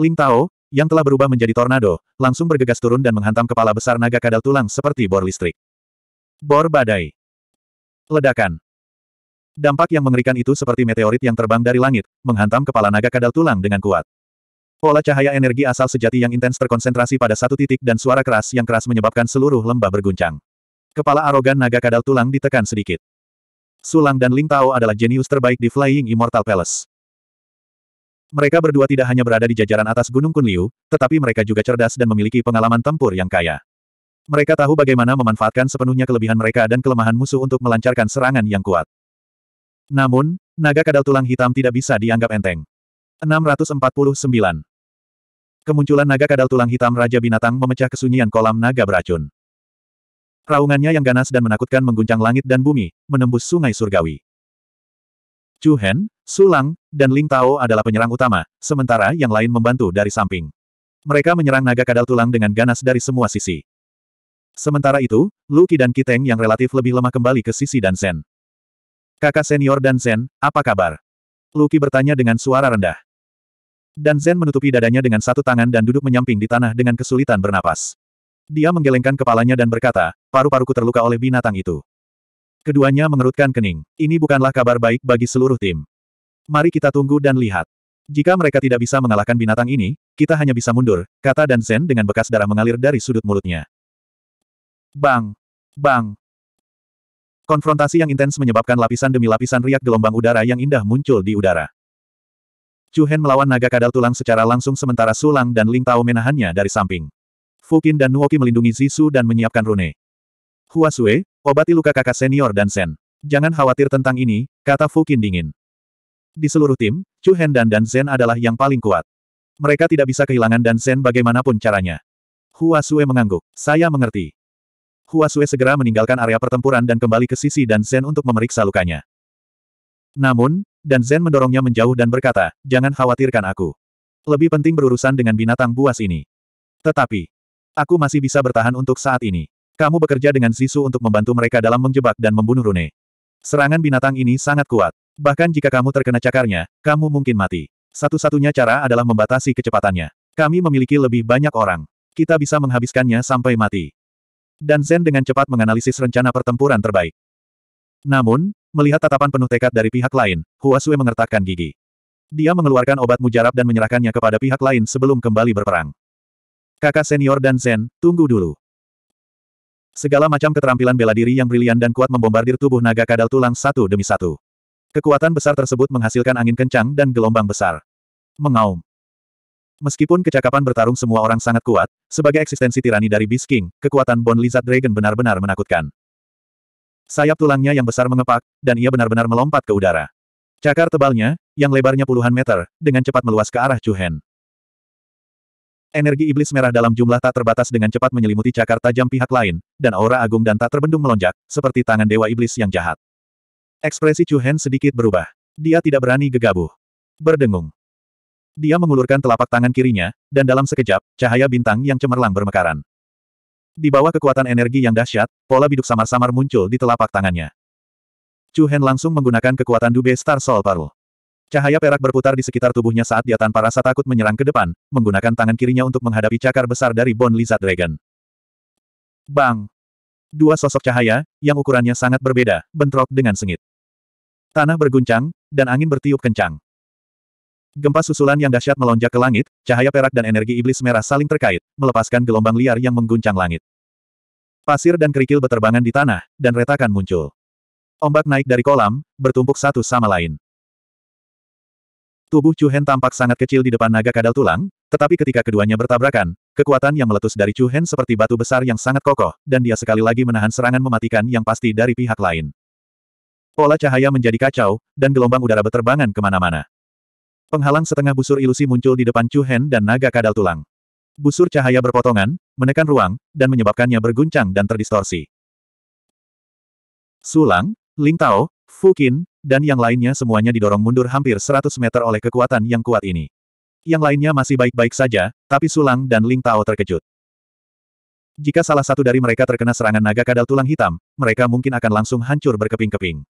Ling Tao, yang telah berubah menjadi tornado, langsung bergegas turun dan menghantam kepala besar naga kadal tulang seperti bor listrik. Bor badai. Ledakan. Dampak yang mengerikan itu seperti meteorit yang terbang dari langit, menghantam kepala naga kadal tulang dengan kuat. Pola cahaya energi asal sejati yang intens terkonsentrasi pada satu titik dan suara keras yang keras menyebabkan seluruh lembah berguncang. Kepala arogan naga kadal tulang ditekan sedikit. Sulang dan Ling Tao adalah jenius terbaik di Flying Immortal Palace. Mereka berdua tidak hanya berada di jajaran atas Gunung Kunliu, tetapi mereka juga cerdas dan memiliki pengalaman tempur yang kaya. Mereka tahu bagaimana memanfaatkan sepenuhnya kelebihan mereka dan kelemahan musuh untuk melancarkan serangan yang kuat. Namun, naga kadal tulang hitam tidak bisa dianggap enteng. 649. Kemunculan naga kadal tulang hitam Raja Binatang memecah kesunyian kolam naga beracun. Raungannya yang ganas dan menakutkan mengguncang langit dan bumi, menembus sungai surgawi. Chu Sulang, dan Ling Tao adalah penyerang utama, sementara yang lain membantu dari samping. Mereka menyerang naga kadal tulang dengan ganas dari semua sisi. Sementara itu, Lu Qi dan Kiteng yang relatif lebih lemah kembali ke sisi dan Zen. Kakak senior dan Zen, apa kabar? Luki bertanya dengan suara rendah. Dan Zen menutupi dadanya dengan satu tangan dan duduk menyamping di tanah dengan kesulitan bernapas. Dia menggelengkan kepalanya dan berkata, paru-paruku terluka oleh binatang itu. Keduanya mengerutkan kening. Ini bukanlah kabar baik bagi seluruh tim. Mari kita tunggu dan lihat. Jika mereka tidak bisa mengalahkan binatang ini, kita hanya bisa mundur, kata Dan Zen dengan bekas darah mengalir dari sudut mulutnya. Bang! Bang! Konfrontasi yang intens menyebabkan lapisan demi lapisan riak gelombang udara yang indah muncul di udara. Chu melawan naga kadal tulang secara langsung sementara Sulang dan Ling Tao menahannya dari samping. Fukin dan Nuoki melindungi Zisu dan menyiapkan rune. Hua Sui, obati luka kakak senior dan Sen. Jangan khawatir tentang ini, kata Fukin dingin. Di seluruh tim, Chu dan Dan Zen adalah yang paling kuat. Mereka tidak bisa kehilangan Dan Zen bagaimanapun caranya. Hua Sui mengangguk. Saya mengerti. Hua segera meninggalkan area pertempuran dan kembali ke sisi dan Zen untuk memeriksa lukanya. Namun, dan Zen mendorongnya menjauh dan berkata, jangan khawatirkan aku. Lebih penting berurusan dengan binatang buas ini. Tetapi, aku masih bisa bertahan untuk saat ini. Kamu bekerja dengan Sisu untuk membantu mereka dalam menjebak dan membunuh Rune. Serangan binatang ini sangat kuat. Bahkan jika kamu terkena cakarnya, kamu mungkin mati. Satu-satunya cara adalah membatasi kecepatannya. Kami memiliki lebih banyak orang. Kita bisa menghabiskannya sampai mati. Dan Zen dengan cepat menganalisis rencana pertempuran terbaik. Namun, melihat tatapan penuh tekad dari pihak lain, Huasue mengertakkan gigi. Dia mengeluarkan obat mujarab dan menyerahkannya kepada pihak lain sebelum kembali berperang. Kakak senior dan Zen, tunggu dulu. Segala macam keterampilan bela diri yang brilian dan kuat membombardir tubuh naga kadal tulang satu demi satu. Kekuatan besar tersebut menghasilkan angin kencang dan gelombang besar. Mengaum. Meskipun kecakapan bertarung semua orang sangat kuat, sebagai eksistensi tirani dari Beast King, kekuatan Bone Lizard Dragon benar-benar menakutkan. Sayap tulangnya yang besar mengepak, dan ia benar-benar melompat ke udara. Cakar tebalnya, yang lebarnya puluhan meter, dengan cepat meluas ke arah Chuhen. Energi iblis merah dalam jumlah tak terbatas dengan cepat menyelimuti cakar tajam pihak lain, dan aura agung dan tak terbendung melonjak, seperti tangan dewa iblis yang jahat. Ekspresi Chuhen sedikit berubah. Dia tidak berani gegabah. Berdengung. Dia mengulurkan telapak tangan kirinya, dan dalam sekejap, cahaya bintang yang cemerlang bermekaran. Di bawah kekuatan energi yang dahsyat, pola biduk samar-samar muncul di telapak tangannya. Chu Hen langsung menggunakan kekuatan Dube Star Soul Paru. Cahaya perak berputar di sekitar tubuhnya saat dia tanpa rasa takut menyerang ke depan, menggunakan tangan kirinya untuk menghadapi cakar besar dari Bone Lizard Dragon. Bang! Dua sosok cahaya, yang ukurannya sangat berbeda, bentrok dengan sengit. Tanah berguncang, dan angin bertiup kencang. Gempa susulan yang dahsyat melonjak ke langit, cahaya perak dan energi iblis merah saling terkait, melepaskan gelombang liar yang mengguncang langit. Pasir dan kerikil beterbangan di tanah, dan retakan muncul. Ombak naik dari kolam, bertumpuk satu sama lain. Tubuh Chuhen tampak sangat kecil di depan naga kadal tulang, tetapi ketika keduanya bertabrakan, kekuatan yang meletus dari Chuhen seperti batu besar yang sangat kokoh, dan dia sekali lagi menahan serangan mematikan yang pasti dari pihak lain. Pola cahaya menjadi kacau, dan gelombang udara beterbangan kemana-mana. Penghalang setengah busur ilusi muncul di depan Chu Hen dan naga kadal tulang. Busur cahaya berpotongan, menekan ruang, dan menyebabkannya berguncang dan terdistorsi. Sulang, Ling Tao, Fu Qin, dan yang lainnya semuanya didorong mundur hampir 100 meter oleh kekuatan yang kuat ini. Yang lainnya masih baik-baik saja, tapi Sulang dan Ling Tao terkejut. Jika salah satu dari mereka terkena serangan naga kadal tulang hitam, mereka mungkin akan langsung hancur berkeping-keping.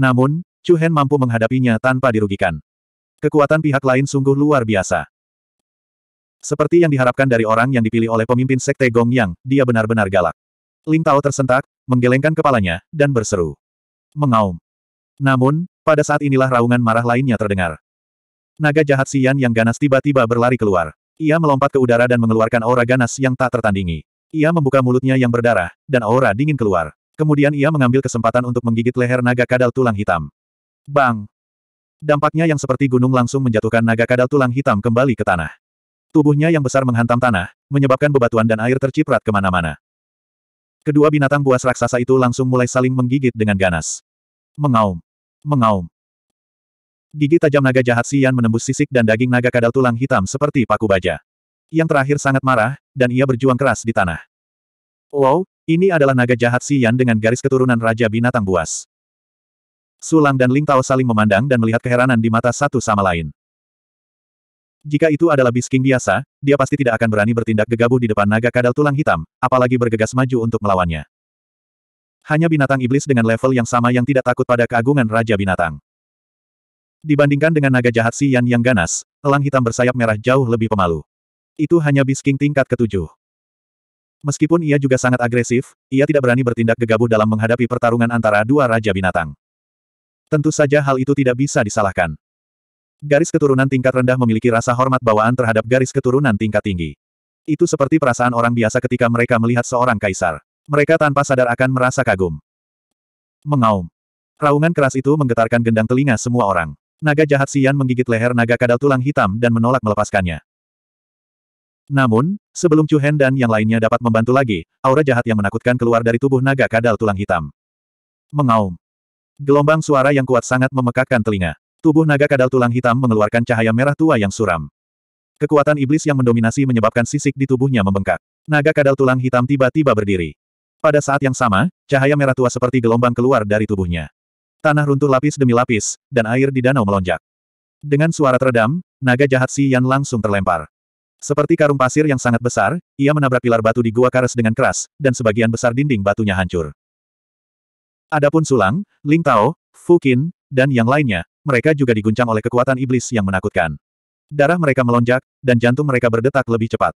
Namun, Chu Hen mampu menghadapinya tanpa dirugikan. Kekuatan pihak lain sungguh luar biasa. Seperti yang diharapkan dari orang yang dipilih oleh pemimpin Sekte Gong Yang, dia benar-benar galak. Ling Tao tersentak, menggelengkan kepalanya, dan berseru. Mengaum. Namun, pada saat inilah raungan marah lainnya terdengar. Naga jahat Xian yang ganas tiba-tiba berlari keluar. Ia melompat ke udara dan mengeluarkan aura ganas yang tak tertandingi. Ia membuka mulutnya yang berdarah, dan aura dingin keluar. Kemudian ia mengambil kesempatan untuk menggigit leher naga kadal tulang hitam. Bang! Dampaknya yang seperti gunung langsung menjatuhkan naga kadal tulang hitam kembali ke tanah. Tubuhnya yang besar menghantam tanah, menyebabkan bebatuan dan air terciprat kemana-mana. Kedua binatang buas raksasa itu langsung mulai saling menggigit dengan ganas. Mengaum. Mengaum. Gigi tajam naga jahat Sian menembus sisik dan daging naga kadal tulang hitam seperti paku baja. Yang terakhir sangat marah, dan ia berjuang keras di tanah. Wow, ini adalah naga jahat Sian dengan garis keturunan Raja Binatang Buas. Sulang dan Ling Tao saling memandang dan melihat keheranan di mata satu sama lain. Jika itu adalah bisking biasa, dia pasti tidak akan berani bertindak gegabah di depan naga kadal tulang hitam, apalagi bergegas maju untuk melawannya. Hanya binatang iblis dengan level yang sama yang tidak takut pada keagungan Raja Binatang. Dibandingkan dengan naga jahat Si Yan yang ganas, elang hitam bersayap merah jauh lebih pemalu. Itu hanya bisking tingkat ketujuh. Meskipun ia juga sangat agresif, ia tidak berani bertindak gegabah dalam menghadapi pertarungan antara dua Raja Binatang. Tentu saja hal itu tidak bisa disalahkan. Garis keturunan tingkat rendah memiliki rasa hormat bawaan terhadap garis keturunan tingkat tinggi. Itu seperti perasaan orang biasa ketika mereka melihat seorang kaisar. Mereka tanpa sadar akan merasa kagum. Mengaum. Raungan keras itu menggetarkan gendang telinga semua orang. Naga jahat Sian menggigit leher naga kadal tulang hitam dan menolak melepaskannya. Namun, sebelum Chu Hen dan yang lainnya dapat membantu lagi, aura jahat yang menakutkan keluar dari tubuh naga kadal tulang hitam. Mengaum. Gelombang suara yang kuat sangat memekakkan telinga. Tubuh naga kadal tulang hitam mengeluarkan cahaya merah tua yang suram. Kekuatan iblis yang mendominasi menyebabkan sisik di tubuhnya membengkak. Naga kadal tulang hitam tiba-tiba berdiri. Pada saat yang sama, cahaya merah tua seperti gelombang keluar dari tubuhnya. Tanah runtuh lapis demi lapis, dan air di danau melonjak. Dengan suara teredam, naga jahat Si Yan langsung terlempar. Seperti karung pasir yang sangat besar, ia menabrak pilar batu di gua kares dengan keras, dan sebagian besar dinding batunya hancur. Adapun Sulang, Ling Tao, Fukin, dan yang lainnya, mereka juga diguncang oleh kekuatan iblis yang menakutkan. Darah mereka melonjak, dan jantung mereka berdetak lebih cepat.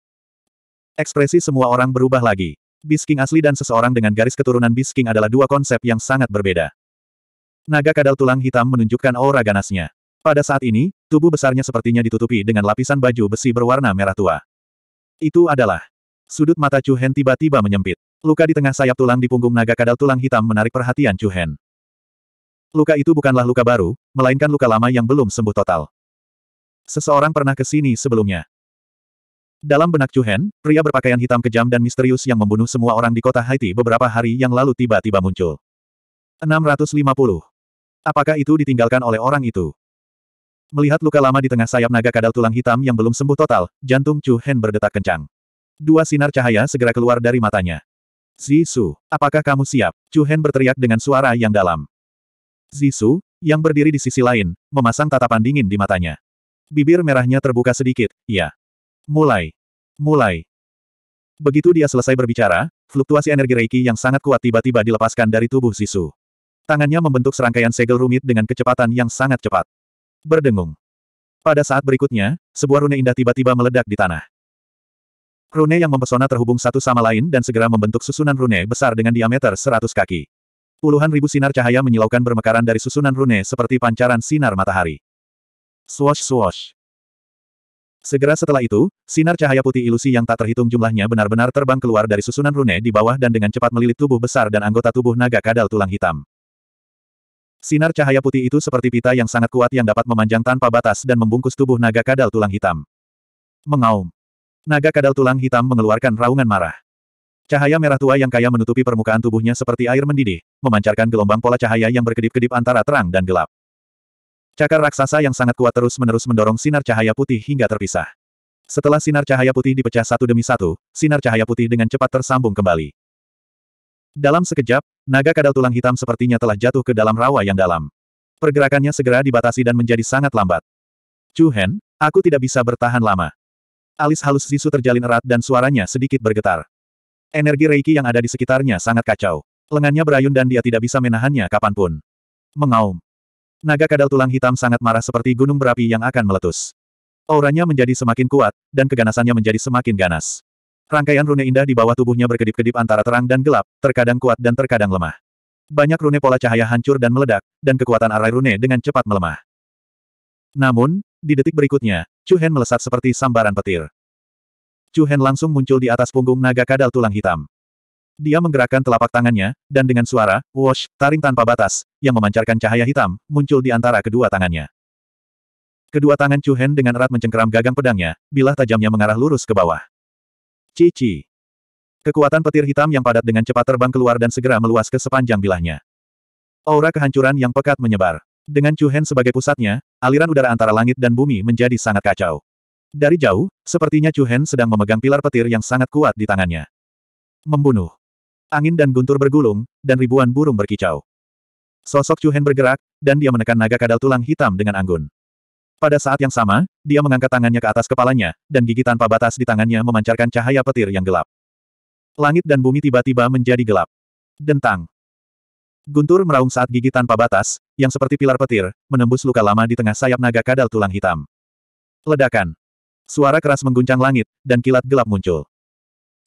Ekspresi semua orang berubah lagi. Bisking asli dan seseorang dengan garis keturunan Bisking adalah dua konsep yang sangat berbeda. Naga kadal tulang hitam menunjukkan aura ganasnya. Pada saat ini, tubuh besarnya sepertinya ditutupi dengan lapisan baju besi berwarna merah tua. Itu adalah. Sudut mata Chu Hen tiba-tiba menyempit. Luka di tengah sayap tulang di punggung naga kadal tulang hitam menarik perhatian Chu Hen. Luka itu bukanlah luka baru, melainkan luka lama yang belum sembuh total. Seseorang pernah ke sini sebelumnya. Dalam benak Chu Hen, pria berpakaian hitam kejam dan misterius yang membunuh semua orang di kota Haiti beberapa hari yang lalu tiba-tiba muncul. 650. Apakah itu ditinggalkan oleh orang itu? Melihat luka lama di tengah sayap naga kadal tulang hitam yang belum sembuh total, jantung Chu Hen berdetak kencang. Dua sinar cahaya segera keluar dari matanya. Zisu, apakah kamu siap? Chu Hen berteriak dengan suara yang dalam. Zisu, yang berdiri di sisi lain, memasang tatapan dingin di matanya. Bibir merahnya terbuka sedikit, Ya. Mulai. Mulai. Begitu dia selesai berbicara, fluktuasi energi Reiki yang sangat kuat tiba-tiba dilepaskan dari tubuh Zisu. Tangannya membentuk serangkaian segel rumit dengan kecepatan yang sangat cepat. Berdengung. Pada saat berikutnya, sebuah rune indah tiba-tiba meledak di tanah. Rune yang mempesona terhubung satu sama lain dan segera membentuk susunan rune besar dengan diameter 100 kaki. Puluhan ribu sinar cahaya menyilaukan bermekaran dari susunan rune seperti pancaran sinar matahari. Swash swash. Segera setelah itu, sinar cahaya putih ilusi yang tak terhitung jumlahnya benar-benar terbang keluar dari susunan rune di bawah dan dengan cepat melilit tubuh besar dan anggota tubuh naga kadal tulang hitam. Sinar cahaya putih itu seperti pita yang sangat kuat yang dapat memanjang tanpa batas dan membungkus tubuh naga kadal tulang hitam. Mengaum. Naga kadal tulang hitam mengeluarkan raungan marah. Cahaya merah tua yang kaya menutupi permukaan tubuhnya seperti air mendidih, memancarkan gelombang pola cahaya yang berkedip-kedip antara terang dan gelap. Cakar raksasa yang sangat kuat terus-menerus mendorong sinar cahaya putih hingga terpisah. Setelah sinar cahaya putih dipecah satu demi satu, sinar cahaya putih dengan cepat tersambung kembali. Dalam sekejap, naga kadal tulang hitam sepertinya telah jatuh ke dalam rawa yang dalam. Pergerakannya segera dibatasi dan menjadi sangat lambat. Chu Hen, aku tidak bisa bertahan lama. Alis halus Zisu terjalin erat dan suaranya sedikit bergetar. Energi Reiki yang ada di sekitarnya sangat kacau. Lengannya berayun dan dia tidak bisa menahannya kapanpun. Mengaum. Naga kadal tulang hitam sangat marah seperti gunung berapi yang akan meletus. Auranya menjadi semakin kuat, dan keganasannya menjadi semakin ganas. Rangkaian rune indah di bawah tubuhnya berkedip-kedip antara terang dan gelap, terkadang kuat dan terkadang lemah. Banyak rune pola cahaya hancur dan meledak, dan kekuatan arai rune dengan cepat melemah. Namun, di detik berikutnya, Hen melesat seperti sambaran petir. Hen langsung muncul di atas punggung naga kadal tulang hitam. Dia menggerakkan telapak tangannya, dan dengan suara, wash, taring tanpa batas, yang memancarkan cahaya hitam, muncul di antara kedua tangannya. Kedua tangan Hen dengan erat mencengkeram gagang pedangnya, bilah tajamnya mengarah lurus ke bawah. Cici. Kekuatan petir hitam yang padat dengan cepat terbang keluar dan segera meluas ke sepanjang bilahnya. Aura kehancuran yang pekat menyebar. Dengan Chu Chuhen sebagai pusatnya, aliran udara antara langit dan bumi menjadi sangat kacau. Dari jauh, sepertinya Chu Chuhen sedang memegang pilar petir yang sangat kuat di tangannya. Membunuh. Angin dan guntur bergulung, dan ribuan burung berkicau. Sosok Chu Chuhen bergerak, dan dia menekan naga kadal tulang hitam dengan anggun. Pada saat yang sama, dia mengangkat tangannya ke atas kepalanya, dan gigi tanpa batas di tangannya memancarkan cahaya petir yang gelap. Langit dan bumi tiba-tiba menjadi gelap. Dentang. Guntur meraung saat gigi tanpa batas, yang seperti pilar petir, menembus luka lama di tengah sayap naga kadal tulang hitam. Ledakan. Suara keras mengguncang langit, dan kilat gelap muncul.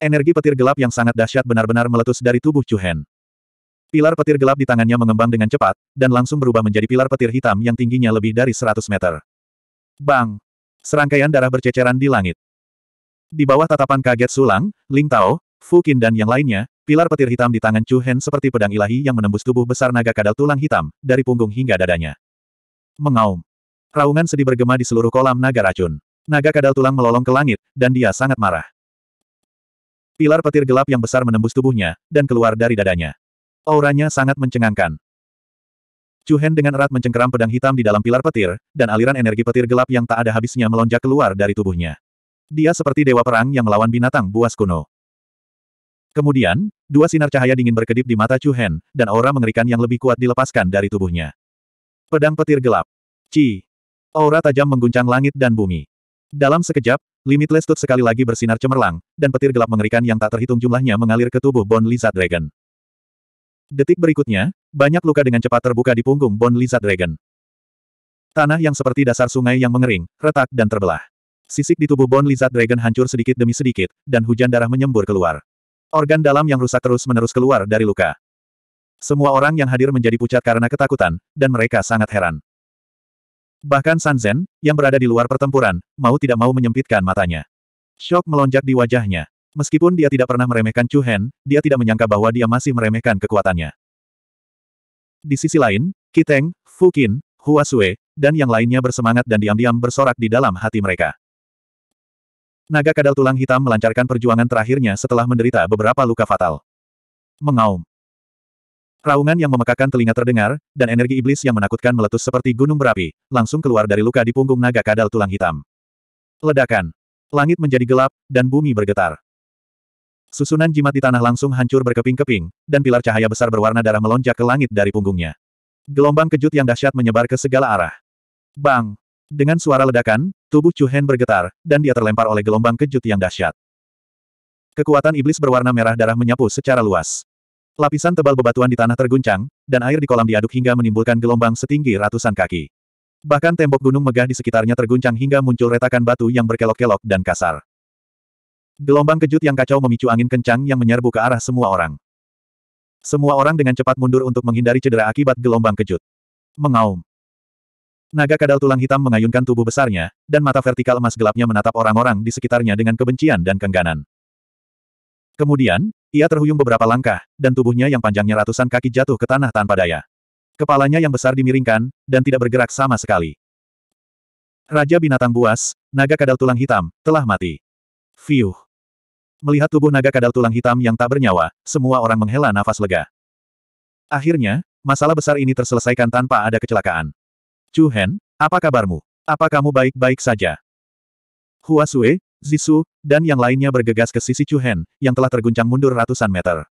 Energi petir gelap yang sangat dahsyat benar-benar meletus dari tubuh Chuhen. Pilar petir gelap di tangannya mengembang dengan cepat, dan langsung berubah menjadi pilar petir hitam yang tingginya lebih dari 100 meter. Bang! Serangkaian darah berceceran di langit. Di bawah tatapan kaget sulang, Ling Tao, Fu Qin dan yang lainnya, Pilar petir hitam di tangan Chu Hen seperti pedang ilahi yang menembus tubuh besar naga kadal tulang hitam, dari punggung hingga dadanya. Mengaum. Raungan sedih bergema di seluruh kolam naga racun. Naga kadal tulang melolong ke langit, dan dia sangat marah. Pilar petir gelap yang besar menembus tubuhnya, dan keluar dari dadanya. Auranya sangat mencengangkan. Chu Hen dengan erat mencengkeram pedang hitam di dalam pilar petir, dan aliran energi petir gelap yang tak ada habisnya melonjak keluar dari tubuhnya. Dia seperti dewa perang yang melawan binatang buas kuno. Kemudian, dua sinar cahaya dingin berkedip di mata Chu Hen, dan aura mengerikan yang lebih kuat dilepaskan dari tubuhnya. Pedang petir gelap. Ci. Aura tajam mengguncang langit dan bumi. Dalam sekejap, Limitless Tut sekali lagi bersinar cemerlang, dan petir gelap mengerikan yang tak terhitung jumlahnya mengalir ke tubuh Bon Lizard Dragon. Detik berikutnya, banyak luka dengan cepat terbuka di punggung Bon Lizard Dragon. Tanah yang seperti dasar sungai yang mengering, retak dan terbelah. Sisik di tubuh Bon Lizard Dragon hancur sedikit demi sedikit, dan hujan darah menyembur keluar. Organ dalam yang rusak terus-menerus keluar dari luka. Semua orang yang hadir menjadi pucat karena ketakutan, dan mereka sangat heran. Bahkan Sanzen, yang berada di luar pertempuran, mau tidak mau menyempitkan matanya. Shock melonjak di wajahnya. Meskipun dia tidak pernah meremehkan Chu Hen, dia tidak menyangka bahwa dia masih meremehkan kekuatannya. Di sisi lain, Kiteng, Fukin, Hua Sue, dan yang lainnya bersemangat dan diam-diam bersorak di dalam hati mereka. Naga kadal tulang hitam melancarkan perjuangan terakhirnya setelah menderita beberapa luka fatal. Mengaum. Raungan yang memekakan telinga terdengar, dan energi iblis yang menakutkan meletus seperti gunung berapi, langsung keluar dari luka di punggung naga kadal tulang hitam. Ledakan. Langit menjadi gelap, dan bumi bergetar. Susunan jimat di tanah langsung hancur berkeping-keping, dan pilar cahaya besar berwarna darah melonjak ke langit dari punggungnya. Gelombang kejut yang dahsyat menyebar ke segala arah. Bang! Dengan suara ledakan, tubuh Chu Hen bergetar, dan dia terlempar oleh gelombang kejut yang dahsyat. Kekuatan iblis berwarna merah darah menyapu secara luas. Lapisan tebal bebatuan di tanah terguncang, dan air di kolam diaduk hingga menimbulkan gelombang setinggi ratusan kaki. Bahkan tembok gunung megah di sekitarnya terguncang hingga muncul retakan batu yang berkelok-kelok dan kasar. Gelombang kejut yang kacau memicu angin kencang yang menyerbu ke arah semua orang. Semua orang dengan cepat mundur untuk menghindari cedera akibat gelombang kejut. Mengaum. Naga kadal tulang hitam mengayunkan tubuh besarnya, dan mata vertikal emas gelapnya menatap orang-orang di sekitarnya dengan kebencian dan kengganan. Kemudian, ia terhuyung beberapa langkah, dan tubuhnya yang panjangnya ratusan kaki jatuh ke tanah tanpa daya. Kepalanya yang besar dimiringkan, dan tidak bergerak sama sekali. Raja binatang buas, naga kadal tulang hitam, telah mati. Fiuh. Melihat tubuh naga kadal tulang hitam yang tak bernyawa, semua orang menghela nafas lega. Akhirnya, masalah besar ini terselesaikan tanpa ada kecelakaan. Chu Hen, apa kabarmu? Apa kamu baik-baik saja? Hua Sue, Zisu, dan yang lainnya bergegas ke sisi Chu Hen, yang telah terguncang mundur ratusan meter.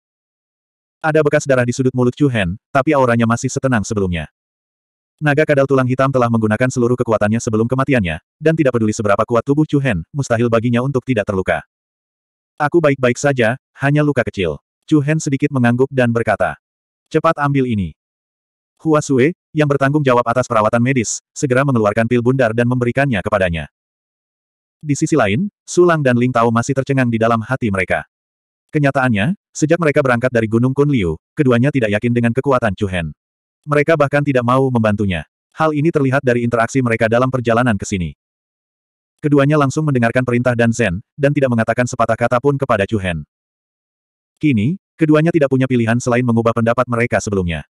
Ada bekas darah di sudut mulut Chu Hen, tapi auranya masih setenang sebelumnya. Naga kadal tulang hitam telah menggunakan seluruh kekuatannya sebelum kematiannya, dan tidak peduli seberapa kuat tubuh Chu Hen, mustahil baginya untuk tidak terluka. Aku baik-baik saja, hanya luka kecil. Chu Hen sedikit mengangguk dan berkata. Cepat ambil ini. Hua Sue, yang bertanggung jawab atas perawatan medis, segera mengeluarkan pil bundar dan memberikannya kepadanya. Di sisi lain, Sulang dan Ling Tao masih tercengang di dalam hati mereka. Kenyataannya, sejak mereka berangkat dari Gunung Kunliu, keduanya tidak yakin dengan kekuatan Chu Hen. Mereka bahkan tidak mau membantunya. Hal ini terlihat dari interaksi mereka dalam perjalanan ke sini. Keduanya langsung mendengarkan perintah dan Zen, dan tidak mengatakan sepatah kata pun kepada Chu Hen. Kini, keduanya tidak punya pilihan selain mengubah pendapat mereka sebelumnya.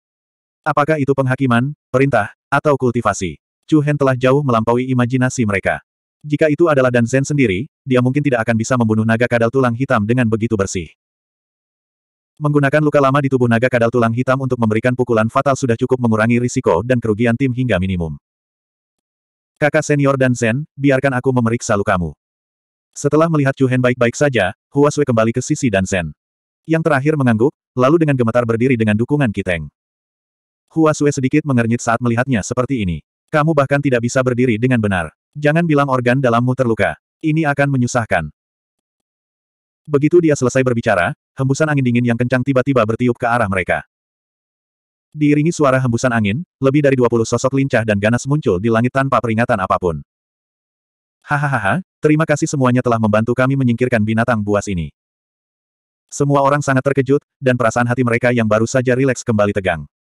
Apakah itu penghakiman, perintah, atau kultivasi? Chu Hen telah jauh melampaui imajinasi mereka. Jika itu adalah Dan Zhen sendiri, dia mungkin tidak akan bisa membunuh naga kadal tulang hitam dengan begitu bersih. Menggunakan luka lama di tubuh naga kadal tulang hitam untuk memberikan pukulan fatal sudah cukup mengurangi risiko dan kerugian tim hingga minimum. Kakak senior Dan Zhen, biarkan aku memeriksa lukamu. Setelah melihat Chu Hen baik-baik saja, Hua Sui kembali ke sisi Dan Zhen. Yang terakhir mengangguk, lalu dengan gemetar berdiri dengan dukungan Kiteng. Hua Sue sedikit mengernyit saat melihatnya seperti ini. Kamu bahkan tidak bisa berdiri dengan benar. Jangan bilang organ dalammu terluka. Ini akan menyusahkan. Begitu dia selesai berbicara, hembusan angin dingin yang kencang tiba-tiba bertiup ke arah mereka. Diiringi suara hembusan angin, lebih dari 20 sosok lincah dan ganas muncul di langit tanpa peringatan apapun. Hahaha, terima kasih semuanya telah membantu kami menyingkirkan binatang buas ini. Semua orang sangat terkejut, dan perasaan hati mereka yang baru saja rileks kembali tegang.